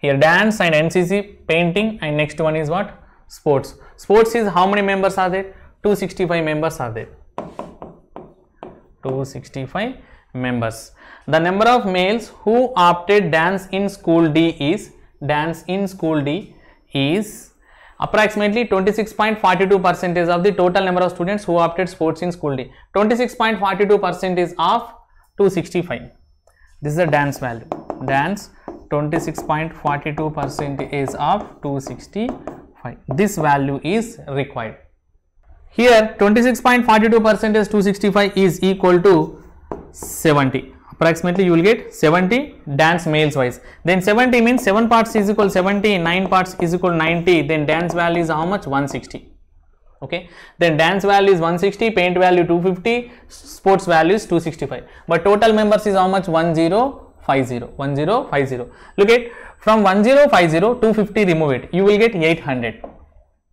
here dance and NCC painting and next one is what sports. Sports is how many members are there 265 members are there 265 members the number of males who opted dance in school d is dance in school d is approximately 26.42 is of the total number of students who opted sports in school d 26.42 percent is of 265 this is the dance value dance 26.42 percent is of 265 this value is required here 26.42% is 265 is equal to 70 approximately you will get 70 dance males wise then 70 means 7 parts is equal 70 9 parts is equal 90 then dance value is how much 160 okay then dance value is 160 paint value 250 sports value is 265 but total members is how much 1050 1050 look at from 1050 250 remove it you will get 800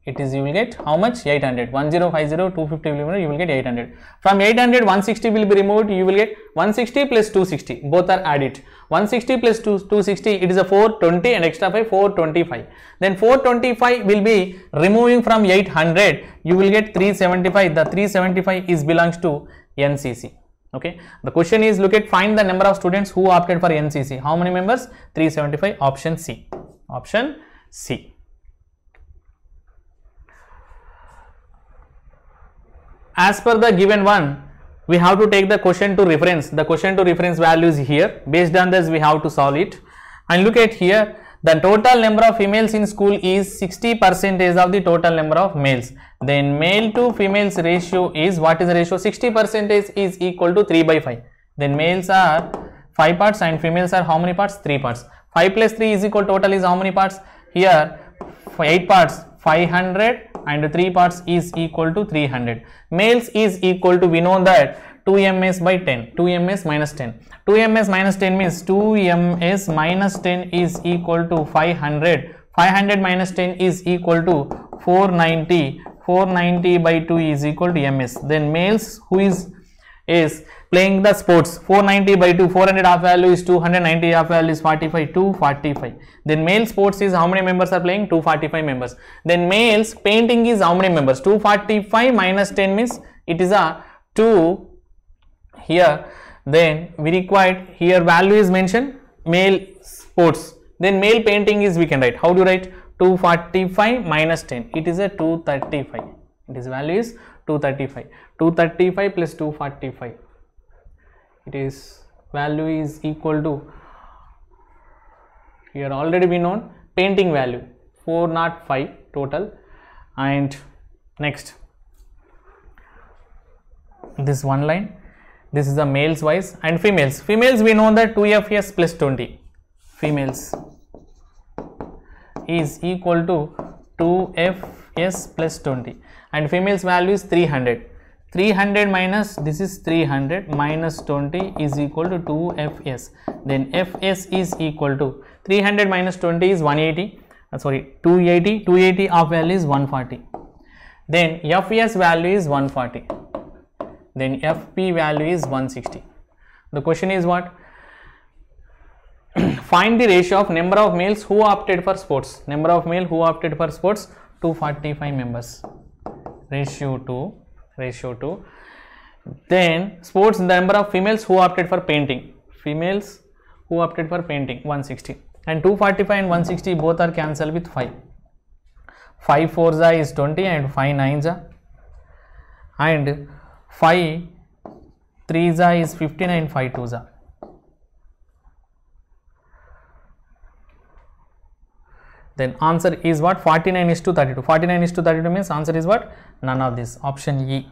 it is you will get how much 800 1050 250 will be you will get 800 from 800 160 will be removed you will get 160 plus 260 both are added 160 plus 2, 260 it is a 420 and extra 5 425 then 425 will be removing from 800 you will get 375 the 375 is belongs to ncc okay the question is look at find the number of students who opted for ncc how many members 375 option c option c as per the given one we have to take the quotient to reference the quotient to reference value is here based on this we have to solve it and look at here the total number of females in school is 60 percentage of the total number of males then male to females ratio is what is the ratio 60 percentage is equal to 3 by 5 then males are 5 parts and females are how many parts 3 parts 5 plus 3 is equal total is how many parts here 8 parts 500 and 3 parts is equal to 300. Males is equal to, we know that 2ms by 10, 2ms minus 10. 2ms minus 10 means 2ms minus 10 is equal to 500. 500 minus 10 is equal to 490. 490 by 2 is equal to ms. Then males who is is playing the sports 490 by 2 400 half value is 290 half value is 45 245 then male sports is how many members are playing 245 members then males painting is how many members 245 minus 10 means it is a 2 here then we required here value is mentioned male sports then male painting is we can write how do you write 245 minus 10 it is a 235 it is value is 235 235 plus 245 it is value is equal to here already we known painting value 405 total and next this one line this is the males wise and females females we know that 2fs plus 20 females is equal to 2fs plus 20 and females value is 300 300 minus this is 300 minus 20 is equal to 2fs then fs is equal to 300 minus 20 is 180 uh, sorry 280 280 of value is 140 then fs value is 140 then fp value is 160 the question is what find the ratio of number of males who opted for sports number of male who opted for sports 245 members ratio to ratio to then sports the number of females who opted for painting females who opted for painting 160 and 245 and 160 both are cancelled with 5 5 4s is 20 and 5 9s and 5 3s is 15 and 5 2s then answer is what 49 is to 32 49 is to 32 means answer is what none of this option E.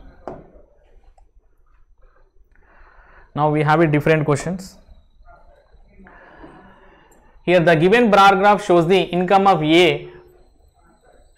Now we have a different questions. Here the given bar graph shows the income of A,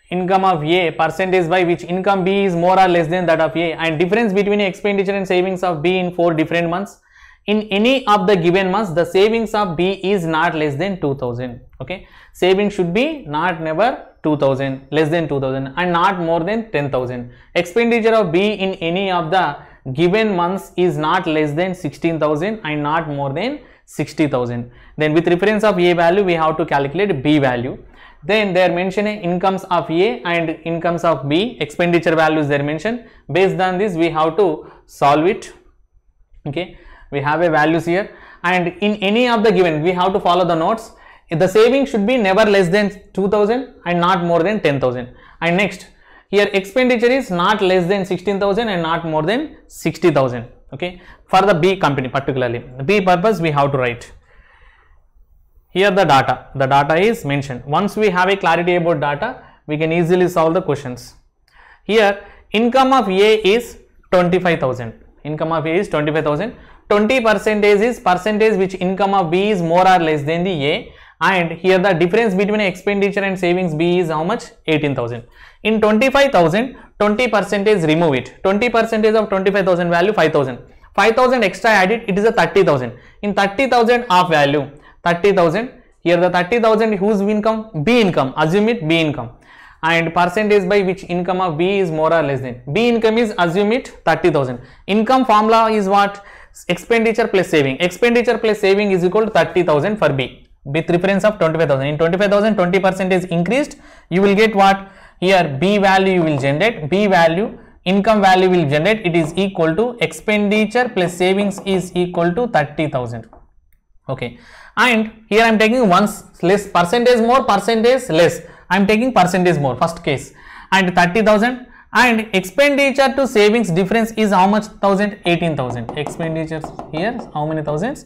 income of A percentage by which income B is more or less than that of A and difference between expenditure and savings of B in four different months. In any of the given months, the savings of B is not less than 2000. Okay, saving should be not never 2000 less than 2000 and not more than 10000 expenditure of b in any of the given months is not less than 16000 and not more than 60000 then with reference of a value we have to calculate b value then they are mentioning incomes of a and incomes of b expenditure values they are mentioned based on this we have to solve it okay we have a values here and in any of the given we have to follow the notes the saving should be never less than 2000 and not more than 10000 and next here expenditure is not less than 16000 and not more than 60000 okay for the b company particularly the b purpose we have to write here the data the data is mentioned once we have a clarity about data we can easily solve the questions here income of a is 25000 income of a is 25000 20 percentage is percentage which income of b is more or less than the a and here the difference between expenditure and savings B is how much 18,000. In 25,000 20 percent is remove it 20 percent of 25,000 value 5,000 5,000 extra added it is a 30,000 in 30,000 half value 30,000 here the 30,000 whose income B income assume it B income and percentage by which income of B is more or less than B income is assume it 30,000 income formula is what expenditure plus saving expenditure plus saving is equal to 30,000 for B with reference of 25,000. In 25,000, 20 percent is increased. You will get what here B value you will generate. B value income value will generate. It is equal to expenditure plus savings is equal to 30,000. Okay. And here I am taking once less percentage more percentage less. I am taking percentage more first case and 30,000 and expenditure to savings difference is how much thousand 18,000 expenditures here how many thousands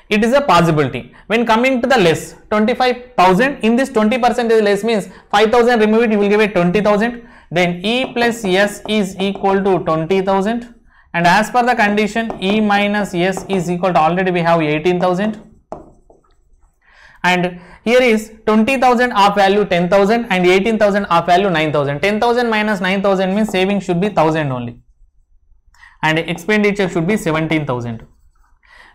it is a possibility. When coming to the less, 25,000, in this 20% is less means 5,000 remove it, you will give it 20,000. Then E plus S is equal to 20,000 and as per the condition E minus S is equal to already we have 18,000 and here is 20,000 of value 10,000 and 18,000 of value 9,000. 10,000 minus 9,000 means saving should be 1,000 only and expenditure should be 17,000.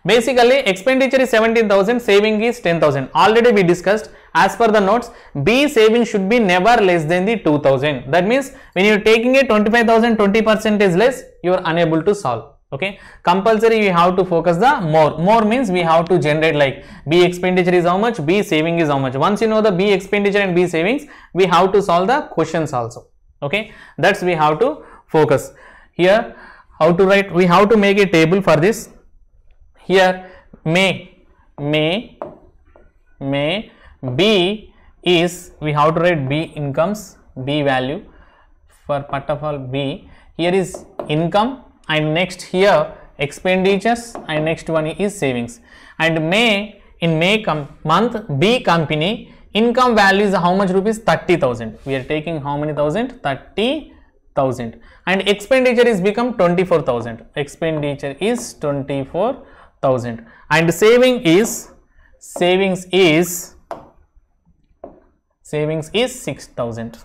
Basically, expenditure is 17,000, saving is 10,000. Already we discussed as per the notes, B saving should be never less than the 2,000. That means when you are taking a 25,000, 20% is less, you are unable to solve okay compulsory we have to focus the more more means we have to generate like b expenditure is how much b saving is how much once you know the b expenditure and b savings we have to solve the questions also okay that's we have to focus here how to write we have to make a table for this here may may may b is we have to write b incomes b value for part of all b here is income and next here expenditures and next one is savings and may in may month b company income value is how much rupees 30000 we are taking how many thousand 30 thousand and expenditure is become 24000 expenditure is twenty four thousand and saving is savings is savings is 6000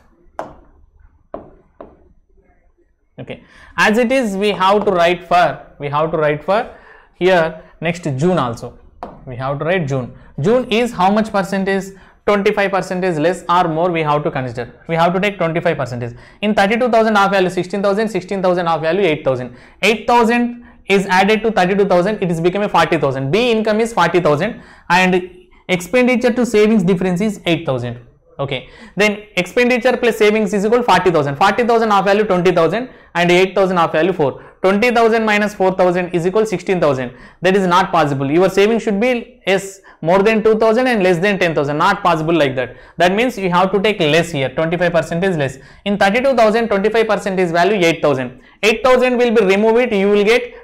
okay as it is we have to write for we have to write for here next june also we have to write june june is how much percentage 25 percentage less or more we have to consider we have to take 25 percentage in 32000 half value 16000 16000 half value 8000 8000 is added to 32,000, it is become a 40,000. B income is 40,000 and expenditure to savings difference is 8,000. Okay. Then expenditure plus savings is equal 40,000. 40,000 of value 20,000 and 8,000 of value 4. 20,000 minus 4,000 is equal 16,000. That is not possible. Your savings should be yes, more than 2,000 and less than 10,000. Not possible like that. That means you have to take less here. 25% is less. In 32,000, 25% is value 8,000. 8,000 will be removed. You will get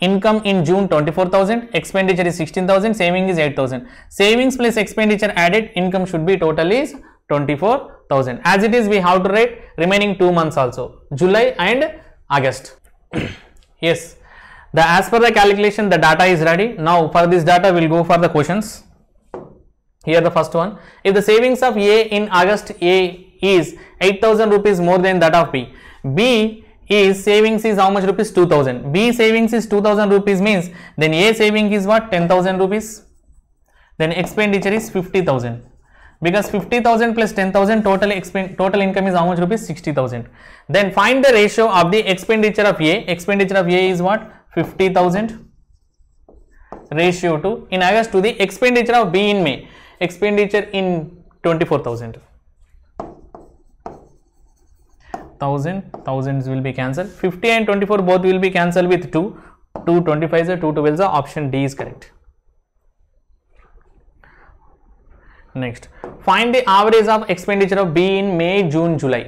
income in June 24,000, expenditure is 16,000, saving is 8,000. Savings plus expenditure added, income should be total is 24,000. As it is, we have to write remaining two months also, July and August. yes, the as per the calculation, the data is ready. Now, for this data, we will go for the questions. Here the first one, if the savings of A in August A is 8000 rupees more than that of B, B a savings is how much rupees? 2000. B savings is 2000 rupees means then A saving is what? 10,000 rupees. Then expenditure is 50,000 because 50,000 plus 10,000 total total income is how much rupees? 60,000. Then find the ratio of the expenditure of A. Expenditure of A is what? 50,000 ratio to in August to the expenditure of B in May. Expenditure in 24,000. 1000 thousands will be cancelled 50 and 24 both will be cancelled with 2 2 25 is a 2 12 is a option d is correct next find the average of expenditure of b in may june july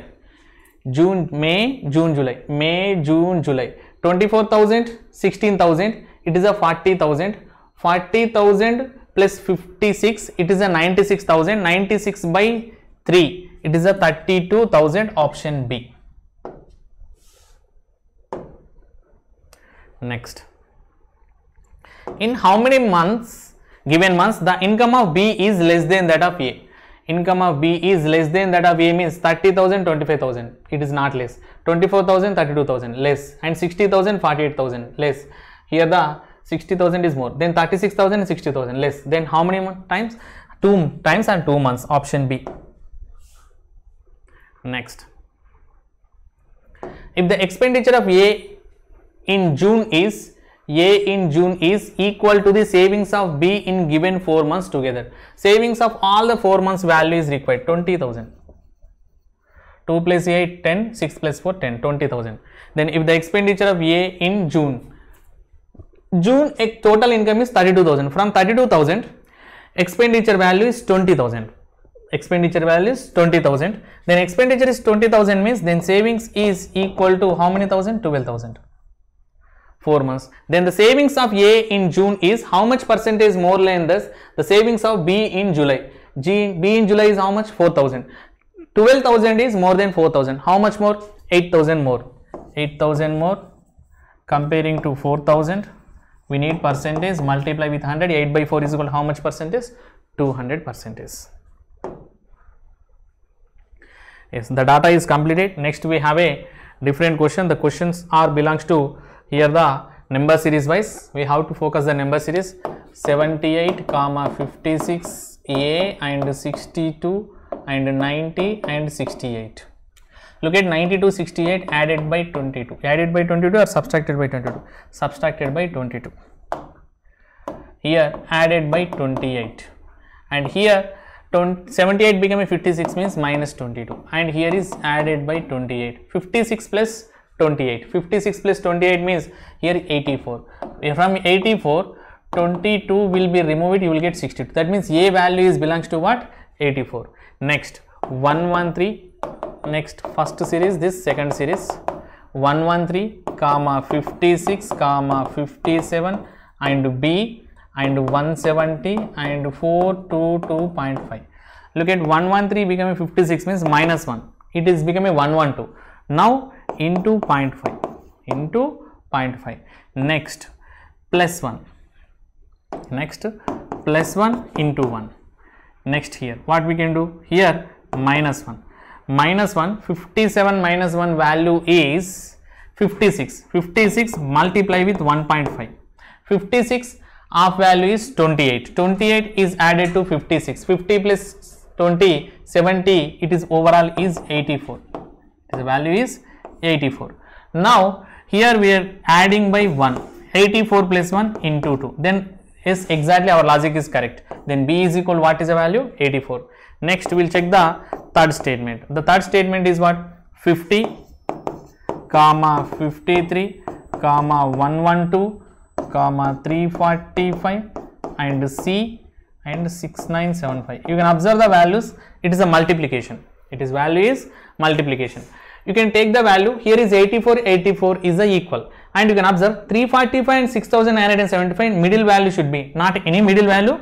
june may june july may june july 24000 16000 it is a 40000 40000 plus 56 it is a 96000 96 by 3 it is a 32000 option b Next. In how many months, given months, the income of B is less than that of A? Income of B is less than that of A means 30,000, 25,000. It is not less. 24,000, 32,000 less. And 60,000, 48,000 less. Here the 60,000 is more. Then 36,000 and 60,000 less. Then how many times? 2 times and 2 months. Option B. Next. If the expenditure of A in June is A in June is equal to the savings of B in given 4 months together. Savings of all the 4 months value is required 20,000. 2 plus 8 10 6 plus 4 10 20000 then if the expenditure of a in june june a total income is 32000 from 32000 expenditure value is 20000 expenditure value is 20000 then expenditure is 20000 means then savings is equal to how many thousand 12000 4 months. Then the savings of A in June is how much percentage more than this? The savings of B in July. G, B in July is how much? 4000. 12,000 is more than 4000. How much more? 8000 more. 8000 more comparing to 4000. We need percentage multiply with 100. 8 by 4 is equal to how much percentage? 200 percentage. Yes, the data is completed. Next we have a different question. The questions are belongs to here the number series wise we have to focus the number series 78 comma 56 a and 62 and 90 and 68 look at 90 to 68 added by 22 added by 22 or subtracted by 22 subtracted by 22 here added by 28 and here 78 becoming 56 means minus 22 and here is added by 28 56 plus 28 56 plus 28 means here 84 from 84 22 will be removed you will get 62 that means a value is belongs to what 84 next 113 next first series this second series 113 comma 56 comma 57 and b and 170 and 422.5 look at 113 becoming 56 means minus 1 it is becoming 112 now into 0.5 into 0.5 next plus 1 next plus 1 into 1 next here what we can do here minus 1 minus 1 57 minus 1 value is 56 56 multiply with 1.5 56 half value is 28 28 is added to 56 50 plus 20 70 it is overall is 84 the value is 84 now here we are adding by 1 84 plus 1 into 2 then is exactly our logic is correct then b is equal what is the value 84 next we'll check the third statement the third statement is what 50 comma 53 comma 112 comma 345 and c and 6975 you can observe the values it is a multiplication it is value is multiplication you can take the value here is 84 84 is the equal and you can observe 345 and 6975 middle value should be not any middle value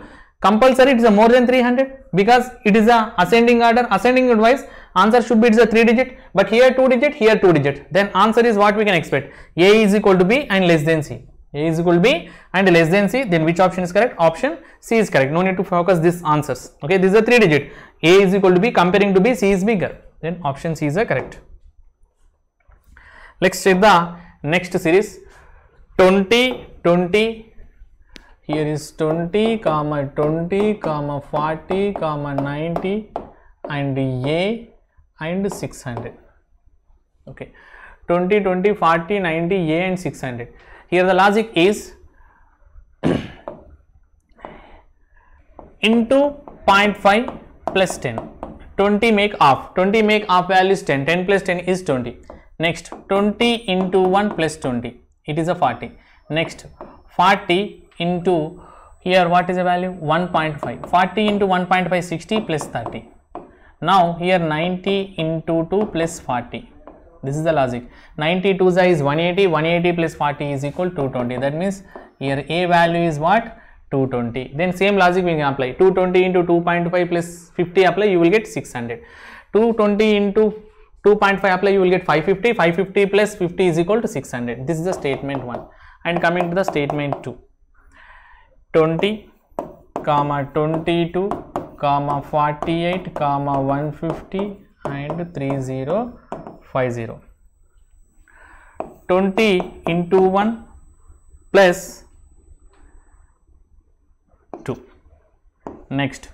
compulsory it is a more than 300 because it is a ascending order ascending advice answer should be it's a three digit but here two digit here two digit then answer is what we can expect a is equal to b and less than c a is equal to b and less than c then which option is correct option c is correct no need to focus this answers okay this is a three digit a is equal to b comparing to b c is bigger then option c is correct let's check the next series 20 20 here is 20 comma 20 comma 40 comma 90 and a and 600 okay 20 20 40 90 a and 600 here the logic is into 0.5 plus 10 20 make half 20 make half value is 10 10 plus 10 is 20 Next 20 into 1 plus 20 it is a 40. Next 40 into here what is the value 1.5 40 into 1.5 60 plus 30. Now here 90 into 2 plus 40 this is the logic 92 is 180 180 plus 40 is equal to 220 that means here a value is what 220 then same logic we can apply 220 into 2.5 plus 50 apply you will get 600 220 into 2.5 apply you will get 550 550 plus 50 is equal to 600 this is the statement 1 and coming to the statement 2 20 comma 22 comma 48 comma 150 and 3050 20 into 1 plus 2 next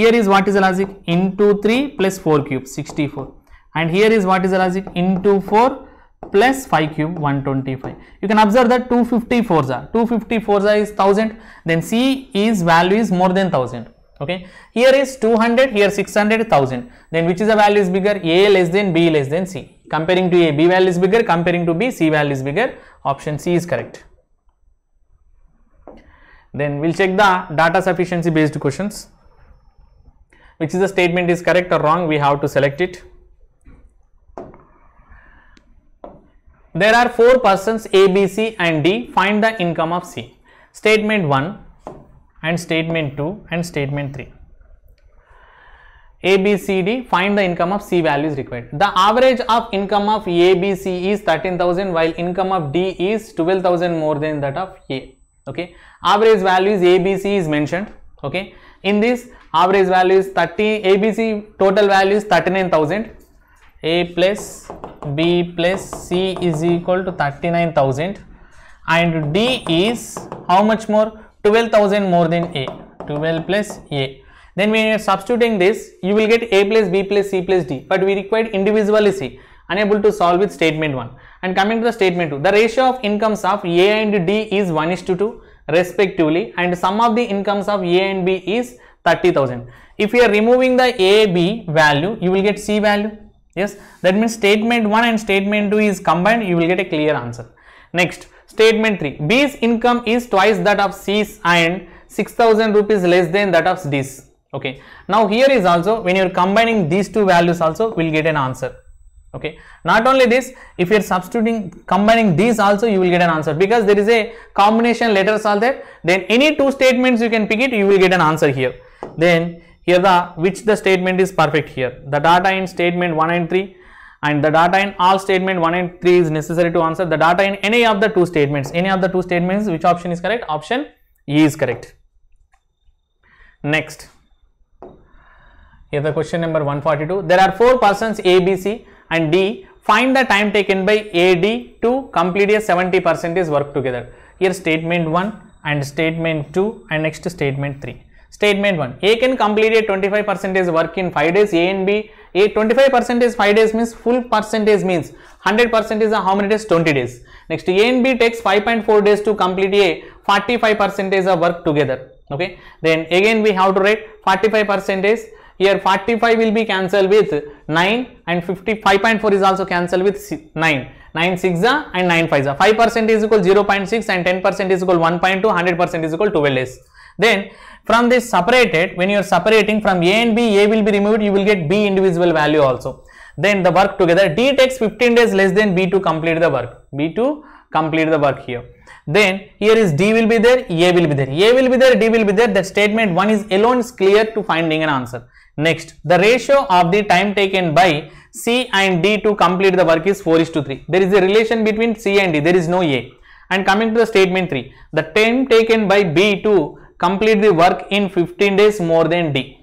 Here is what is the logic into 3 plus 4 cube 64 and here is what is the logic into 4 plus 5 cube 125. You can observe that 254s are 254s is 1000 then C is value is more than 1000 okay. Here is 200 here 600 1000 then which is the value is bigger A less than B less than C comparing to A B value is bigger comparing to B C value is bigger option C is correct. Then we will check the data sufficiency based questions which is the statement is correct or wrong we have to select it. There are four persons A, B, C and D find the income of C. Statement 1 and statement 2 and statement 3. A, B, C, D find the income of C Values required. The average of income of A, B, C is 13,000 while income of D is 12,000 more than that of A. Okay. Average values A, B, C is mentioned. Okay in this average value is 30 abc total value is 39000 a plus b plus c is equal to 39000 and d is how much more 12000 more than a 12 plus a then when you are substituting this you will get a plus b plus c plus d but we required individually unable to solve with statement 1 and coming to the statement 2 the ratio of incomes of a and d is 1 is to 2 respectively and sum of the incomes of A and B is 30,000. If you are removing the AB value, you will get C value. Yes, that means statement 1 and statement 2 is combined, you will get a clear answer. Next, statement 3. B's income is twice that of C's and 6000 rupees less than that of D's. Okay. Now, here is also when you are combining these two values also, we will get an answer okay not only this if you're substituting combining these also you will get an answer because there is a combination letters are there then any two statements you can pick it you will get an answer here then here the which the statement is perfect here the data in statement 1 and 3 and the data in all statement 1 and 3 is necessary to answer the data in any of the two statements any of the two statements which option is correct option E is correct next here the question number 142 there are four persons A B C and D find the time taken by AD to complete a 70 is work together. Here statement 1 and statement 2 and next statement 3. Statement 1 A can complete a 25 is work in 5 days A and B. A 25 percent is 5 days means full percentage means 100 percent is how many days 20 days. Next A and B takes 5.4 days to complete a 45 percent of work together. Okay. Then again we have to write 45 percent is here 45 will be cancelled with 9 and 55.4 is also cancelled with 9. 9 6 and 9 5 5 percent is equal 0.6 and 10 percent is equal 1.2 100 percent is equal 12 less then from this separated when you are separating from a and b a will be removed you will get b individual value also then the work together d takes 15 days less than b to complete the work b to complete the work here then here is d will be there a will be there a will be there d will be there that statement 1 is alone is clear to finding an answer Next, the ratio of the time taken by C and D to complete the work is 4 is to 3. There is a relation between C and D, there is no A. And coming to the statement 3, the time taken by B to complete the work in 15 days more than D.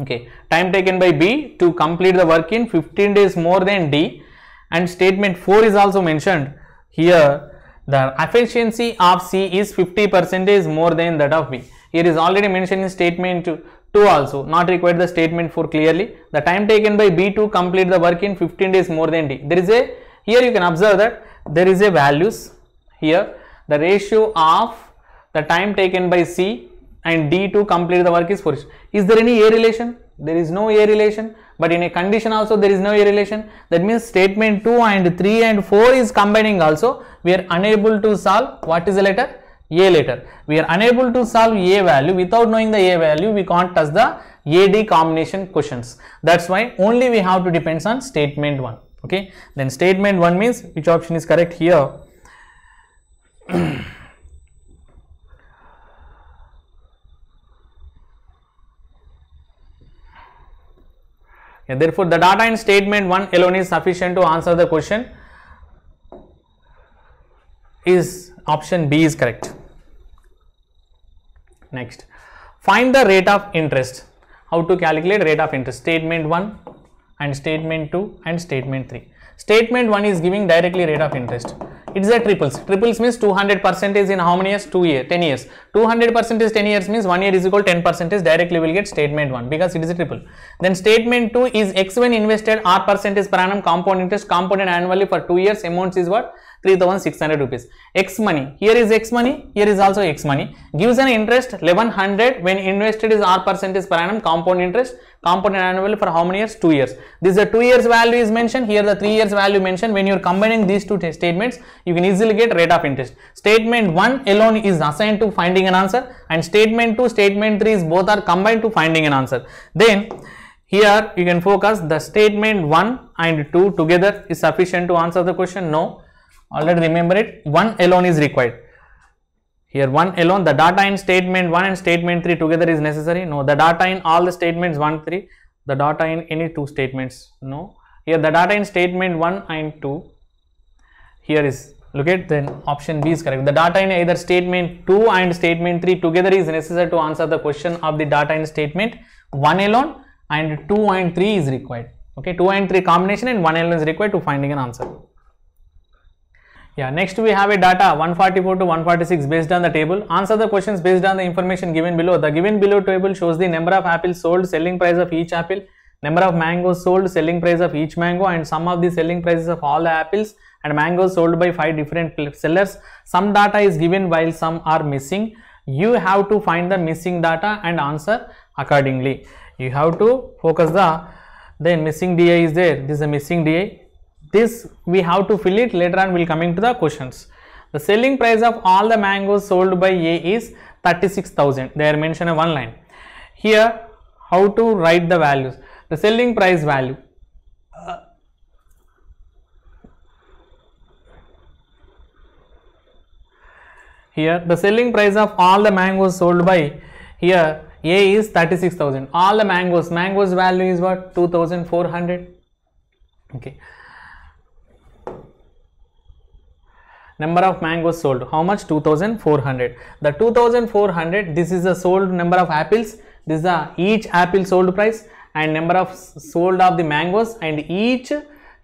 Okay, time taken by B to complete the work in 15 days more than D. And statement 4 is also mentioned here the efficiency of C is 50 is more than that of B. Here is already mentioned in statement 2 also not required the statement 4 clearly. The time taken by B to complete the work in 15 days more than D. There is a here you can observe that there is a values here the ratio of the time taken by C and D to complete the work is 4. Is there any A relation? There is no A relation but in a condition also there is no A relation that means statement 2 and 3 and 4 is combining also we are unable to solve what is the letter a later. We are unable to solve a value without knowing the a value we can't touch the ad combination questions. That's why only we have to depends on statement 1 okay. Then statement 1 means which option is correct here. And therefore, the data in statement 1 alone is sufficient to answer the question is option B is correct. Next, find the rate of interest. How to calculate rate of interest? Statement 1 and statement 2 and statement 3. Statement 1 is giving directly rate of interest. It is a triples. Triples means 200 percent is in how many years? 2 years, 10 years. 200 percent is 10 years means 1 year is equal 10 percent is directly will get statement 1 because it is a triple. Then statement 2 is x when invested r percent is per annum compound interest compounded annually for 2 years amounts is what? 3600 rupees x money here is x money here is also x money gives an interest 1100 when invested is r percentage per annum compound interest compound annual for how many years two years this is the two years value is mentioned here the three years value mentioned when you are combining these two statements you can easily get rate of interest statement 1 alone is assigned to finding an answer and statement 2 statement 3 is both are combined to finding an answer then here you can focus the statement 1 and 2 together is sufficient to answer the question no already remember it one alone is required here one alone the data in statement 1 and statement 3 together is necessary no the data in all the statements 1 3 the data in any two statements no here the data in statement 1 and 2 here is look at then option b is correct the data in either statement 2 and statement 3 together is necessary to answer the question of the data in statement 1 alone and 2 and 3 is required okay 2 and 3 combination and 1 alone is required to finding an answer yeah, next we have a data 144 to 146 based on the table. Answer the questions based on the information given below. The given below table shows the number of apples sold, selling price of each apple, number of mangoes sold, selling price of each mango and some of the selling prices of all the apples and mangoes sold by 5 different sellers. Some data is given while some are missing. You have to find the missing data and answer accordingly. You have to focus the then missing DI is there. This is a missing DI this we have to fill it later on we will coming to the questions. The selling price of all the mangoes sold by A is 36,000 they are mentioned in one line. Here how to write the values the selling price value uh, here the selling price of all the mangoes sold by here a is 36000 all the mangoes mangoes value is what 2400 okay number of mangoes sold how much 2400 the 2400 this is the sold number of apples this is the each apple sold price and number of sold of the mangoes and each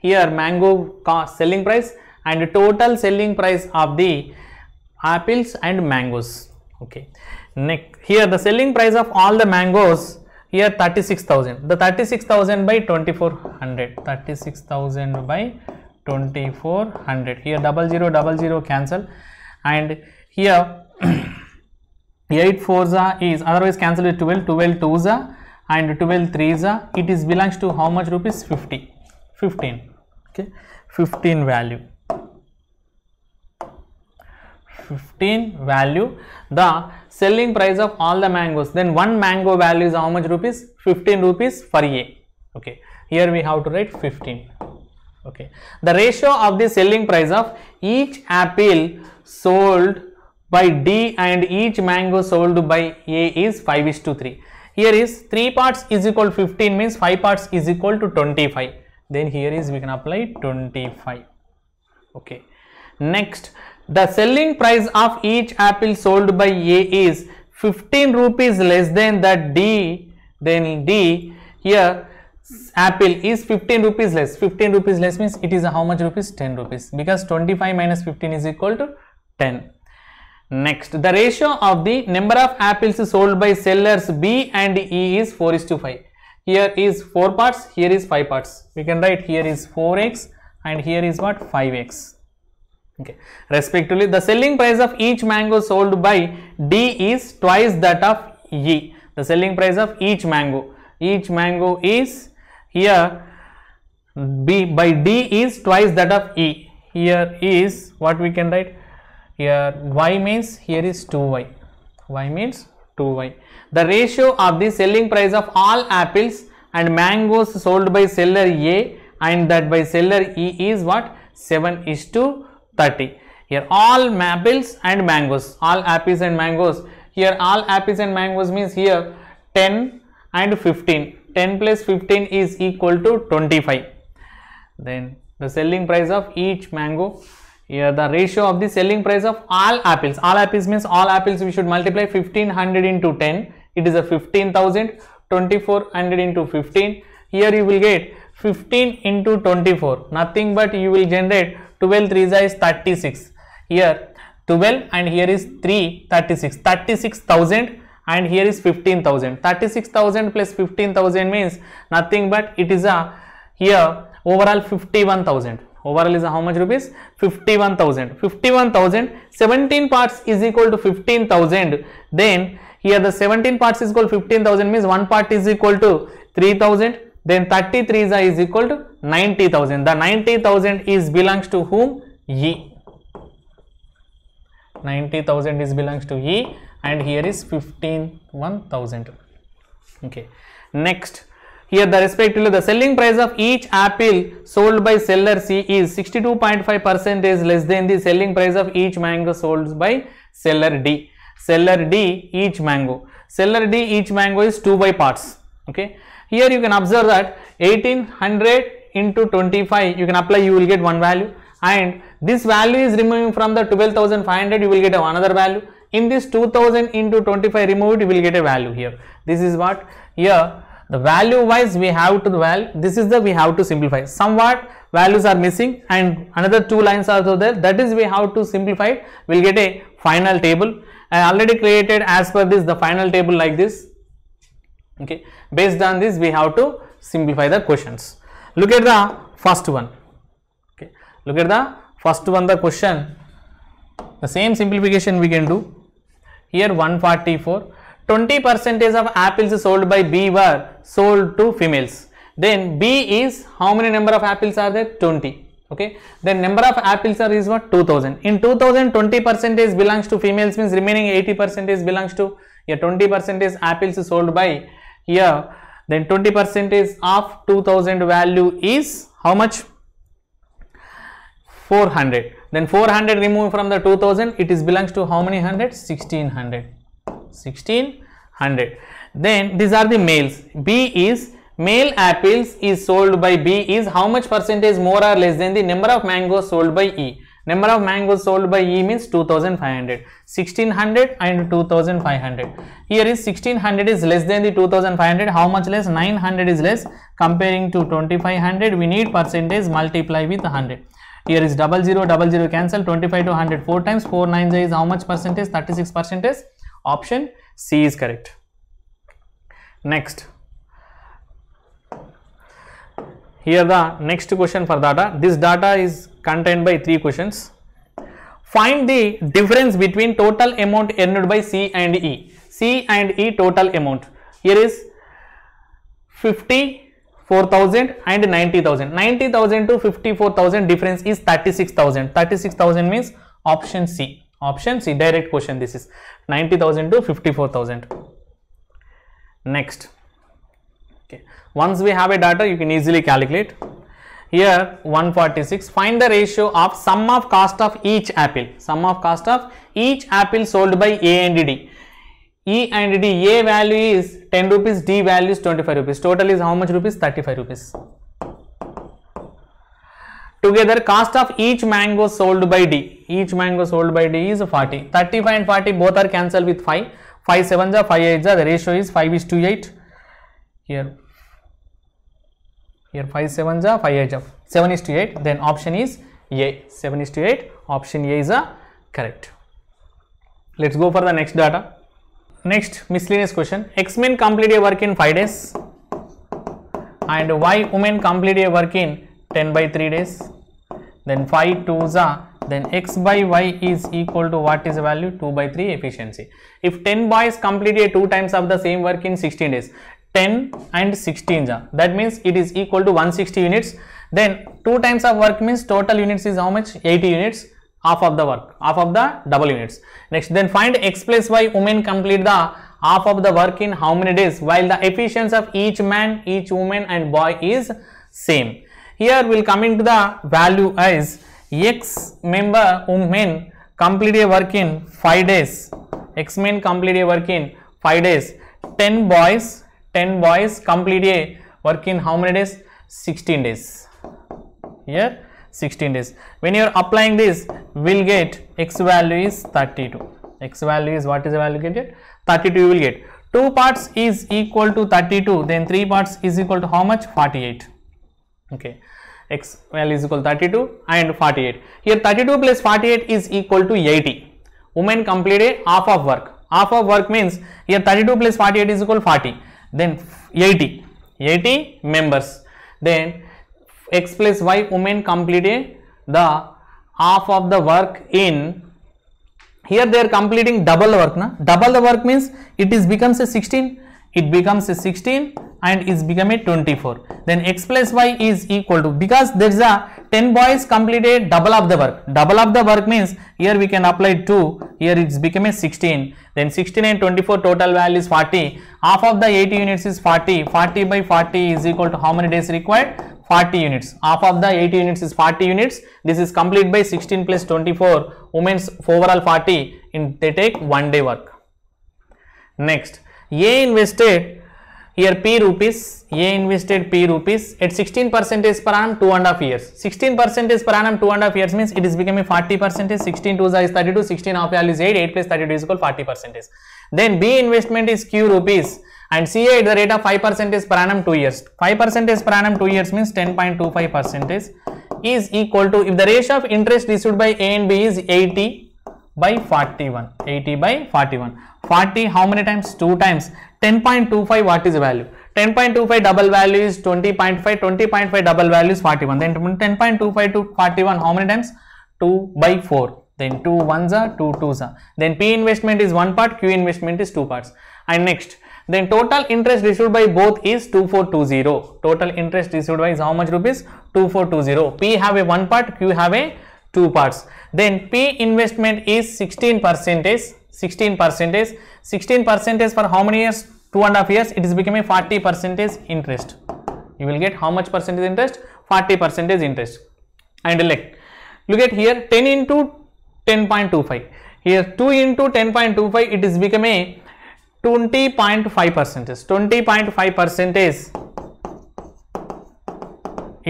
here mango cost selling price and total selling price of the apples and mangoes okay next here the selling price of all the mangoes here 36000 the 36000 by 2400 36000 by 2400 here double zero double zero cancel and here 8 four is otherwise cancel with 12 12 and 12 za. it is belongs to how much rupees 50 15 okay 15 value 15 value the selling price of all the mangoes then one mango value is how much rupees 15 rupees per a okay here we have to write 15 okay the ratio of the selling price of each apple sold by d and each mango sold by a is 5 is to 3 here is 3 parts is equal to 15 means 5 parts is equal to 25 then here is we can apply 25 okay next the selling price of each apple sold by a is 15 rupees less than that d then d here apple is 15 rupees less 15 rupees less means it is how much rupees 10 rupees because 25 minus 15 is equal to 10 next the ratio of the number of apples sold by sellers b and e is 4 is to 5 here is 4 parts here is 5 parts we can write here is 4x and here is what 5x okay respectively the selling price of each mango sold by d is twice that of e the selling price of each mango each mango is here b by d is twice that of e here is what we can write here y means here is 2y y means 2y the ratio of the selling price of all apples and mangoes sold by seller a and that by seller e is what 7 is to 30 here all apples and mangoes all apples and mangoes here all apples and mangoes means here 10 and 15 10 plus 15 is equal to 25 then the selling price of each mango here the ratio of the selling price of all apples all apples means all apples we should multiply 1500 into 10 it is a 15000 2400 into 15 here you will get 15 into 24 nothing but you will generate 12 3 is 36 here 12 and here is 3 36 36000 and here is 15,000. 36,000 plus 15,000 means nothing but it is a here overall 51,000. Overall is how much rupees? 51,000. 51,000, 17 parts is equal to 15,000. Then here the 17 parts is equal 15,000 means one part is equal to 3,000. Then 33 is, equal to 90,000. The 90,000 is belongs to whom? Ye. 90,000 is belongs to E and here is 15 1000 okay next here the respectively the selling price of each apple sold by seller C is 62.5 percent is less than the selling price of each mango sold by seller D. Seller D each mango. Seller D each mango is 2 by parts. Okay. Here you can observe that 1800 into 25 you can apply you will get one value and this value is removing from the 12,500 you will get another value in this 2000 into 25 remove it you will get a value here this is what here the value wise we have to the value this is the we have to simplify somewhat values are missing and another two lines are also there that is we have to simplify it we will get a final table I already created as per this the final table like this okay based on this we have to simplify the questions look at the first one okay look at the first one the question the same simplification we can do here 144 20 percentage of apples sold by B were sold to females then B is how many number of apples are there 20 okay then number of apples are is what 2000 in 2000 20 percentage belongs to females means remaining 80 is belongs to Here 20 percent is apples sold by here then 20 is of 2000 value is how much 400 then 400 removed from the 2000, it is belongs to how many hundred? 1600. 1600. Then these are the males. B is male apples is sold by B is how much percentage more or less than the number of mangoes sold by E. Number of mangoes sold by E means 2500, 1600 and 2500. Here is 1600 is less than the 2500. How much less? 900 is less. Comparing to 2500, we need percentage multiply with 100. Here is double zero, double zero cancel, 25 to 100, 4 times, 4 nines is how much percentage? 36 percentage. Option C is correct. Next. Here the next question for data. This data is contained by three questions. Find the difference between total amount earned by C and E. C and E total amount. Here is 50 4000 and 90000 90000 to 54000 difference is 36000 36000 means option c option c direct question this is 90000 to 54000 next okay once we have a data you can easily calculate here 146 find the ratio of sum of cost of each apple sum of cost of each apple sold by a and d E and D. A value is 10 rupees, D value is 25 rupees. Total is how much rupees? 35 rupees. Together cost of each mango sold by D. Each mango sold by D is 40. 35 and 40 both are cancelled with 5. 5 7 is 5 8. the ratio is 5 is to 8. Here here 5 7 are 5 8 of 7 is to 8 then option is A 7 is to 8 option A is a correct. Let us go for the next data. Next miscellaneous question. X-Men complete a work in 5 days and Y women complete a work in 10 by 3 days. Then 5 toza. then x by y is equal to what is the value 2 by 3 efficiency. If 10 boys complete a 2 times of the same work in 16 days 10 and 16 ja. that means it is equal to 160 units then 2 times of work means total units is how much 80 units half of the work half of the double units next then find x plus y women complete the half of the work in how many days while the efficiency of each man each woman and boy is same here we will come into the value as x member women complete a work in 5 days x men complete a work in 5 days 10 boys 10 boys complete a work in how many days 16 days here 16 days. When you are applying this, we'll get x value is 32. x value is what is evaluated? 32 you will get. 2 parts is equal to 32, then 3 parts is equal to how much? 48. Okay x value is equal to 32 and 48. Here 32 plus 48 is equal to 80. Women completed half of work. Half of work means here 32 plus 48 is equal to 40. Then 80. 80 members. Then x plus y women completed the half of the work in here they are completing double work na double the work means it is becomes a 16 it becomes a 16 and is becoming 24 then x plus y is equal to because there is a 10 boys completed double of the work double of the work means here we can apply 2 here it's becoming 16 then 16 and 24 total value is 40 half of the 80 units is 40 40 by 40 is equal to how many days required 40 units half of the 80 units is 40 units this is complete by 16 plus 24 women's overall 40 in they take one day work next a invested here p rupees a invested p rupees at 16 percentage per annum two and a half years 16 percentage per annum two and a half years means it is becoming 40 percentage 16 2 is 32 16 half is 8 8 plus 32 is equal 40 percentage then b investment is q rupees and ca at the rate of 5 percentage per annum two years 5 percentage per annum two years means 10.25 percentage is equal to if the ratio of interest received by a and b is 80 by 41 80 by 41 40 how many times 2 times 10.25 what is the value 10.25 double value is 20.5 20.5 double value is 41 then 10.25 to 41 how many times 2 by 4 then 2 ones are 2 twos are then p investment is one part q investment is two parts and next then total interest received by both is 2420 total interest received by is how much rupees 2420 p have a one part q have a two parts then p investment is 16 percentage 16 percentage 16 percentage for how many years two and a half years it is becoming 40 percentage interest you will get how much percentage interest 40 percentage interest and look, look at here 10 into 10.25 here 2 into 10.25 it is becoming 20.5 percentage 20.5 percentage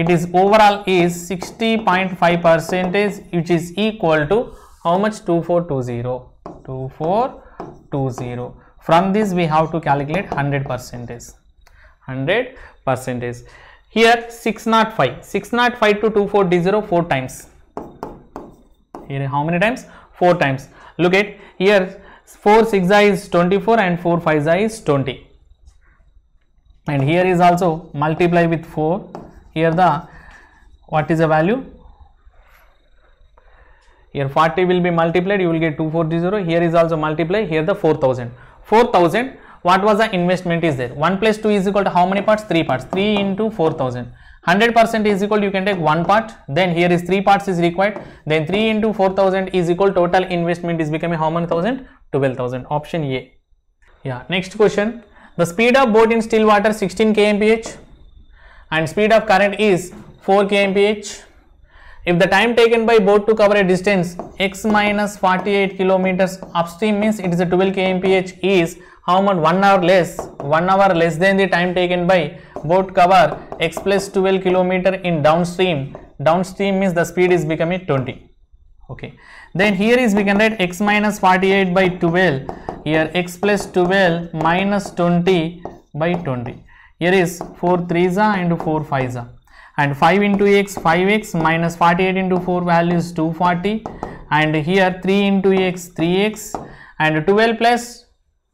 it is overall is 60.5 percentage which is equal to how much 2420 2420 from this we have to calculate 100 percentage 100 percentage here 605 605 to 2420 4 times here how many times 4 times look at here 4 6 is 24 and 4 5 is 20 and here is also multiply with 4 here the what is the value here 40 will be multiplied you will get 2400 here is also multiplied here the 4000 4000 what was the investment is there 1 plus 2 is equal to how many parts 3 parts 3 into 4000 100 percent is equal you can take one part then here is three parts is required then 3 into 4000 is equal total investment is becoming how many thousand 12000 option a yeah next question the speed of boat in still water 16 kmph and speed of current is 4 kmph. If the time taken by boat to cover a distance x minus 48 kilometers upstream means it is a 12 kmph is how much 1 hour less 1 hour less than the time taken by boat cover x plus 12 kilometer in downstream downstream means the speed is becoming 20 okay then here is we can write x minus 48 by 12 here x plus 12 minus 20 by 20 here is 4 3s into 4 5s and 5 into x 5x minus 48 into 4 value is 240 and here 3 into x 3x and 12 plus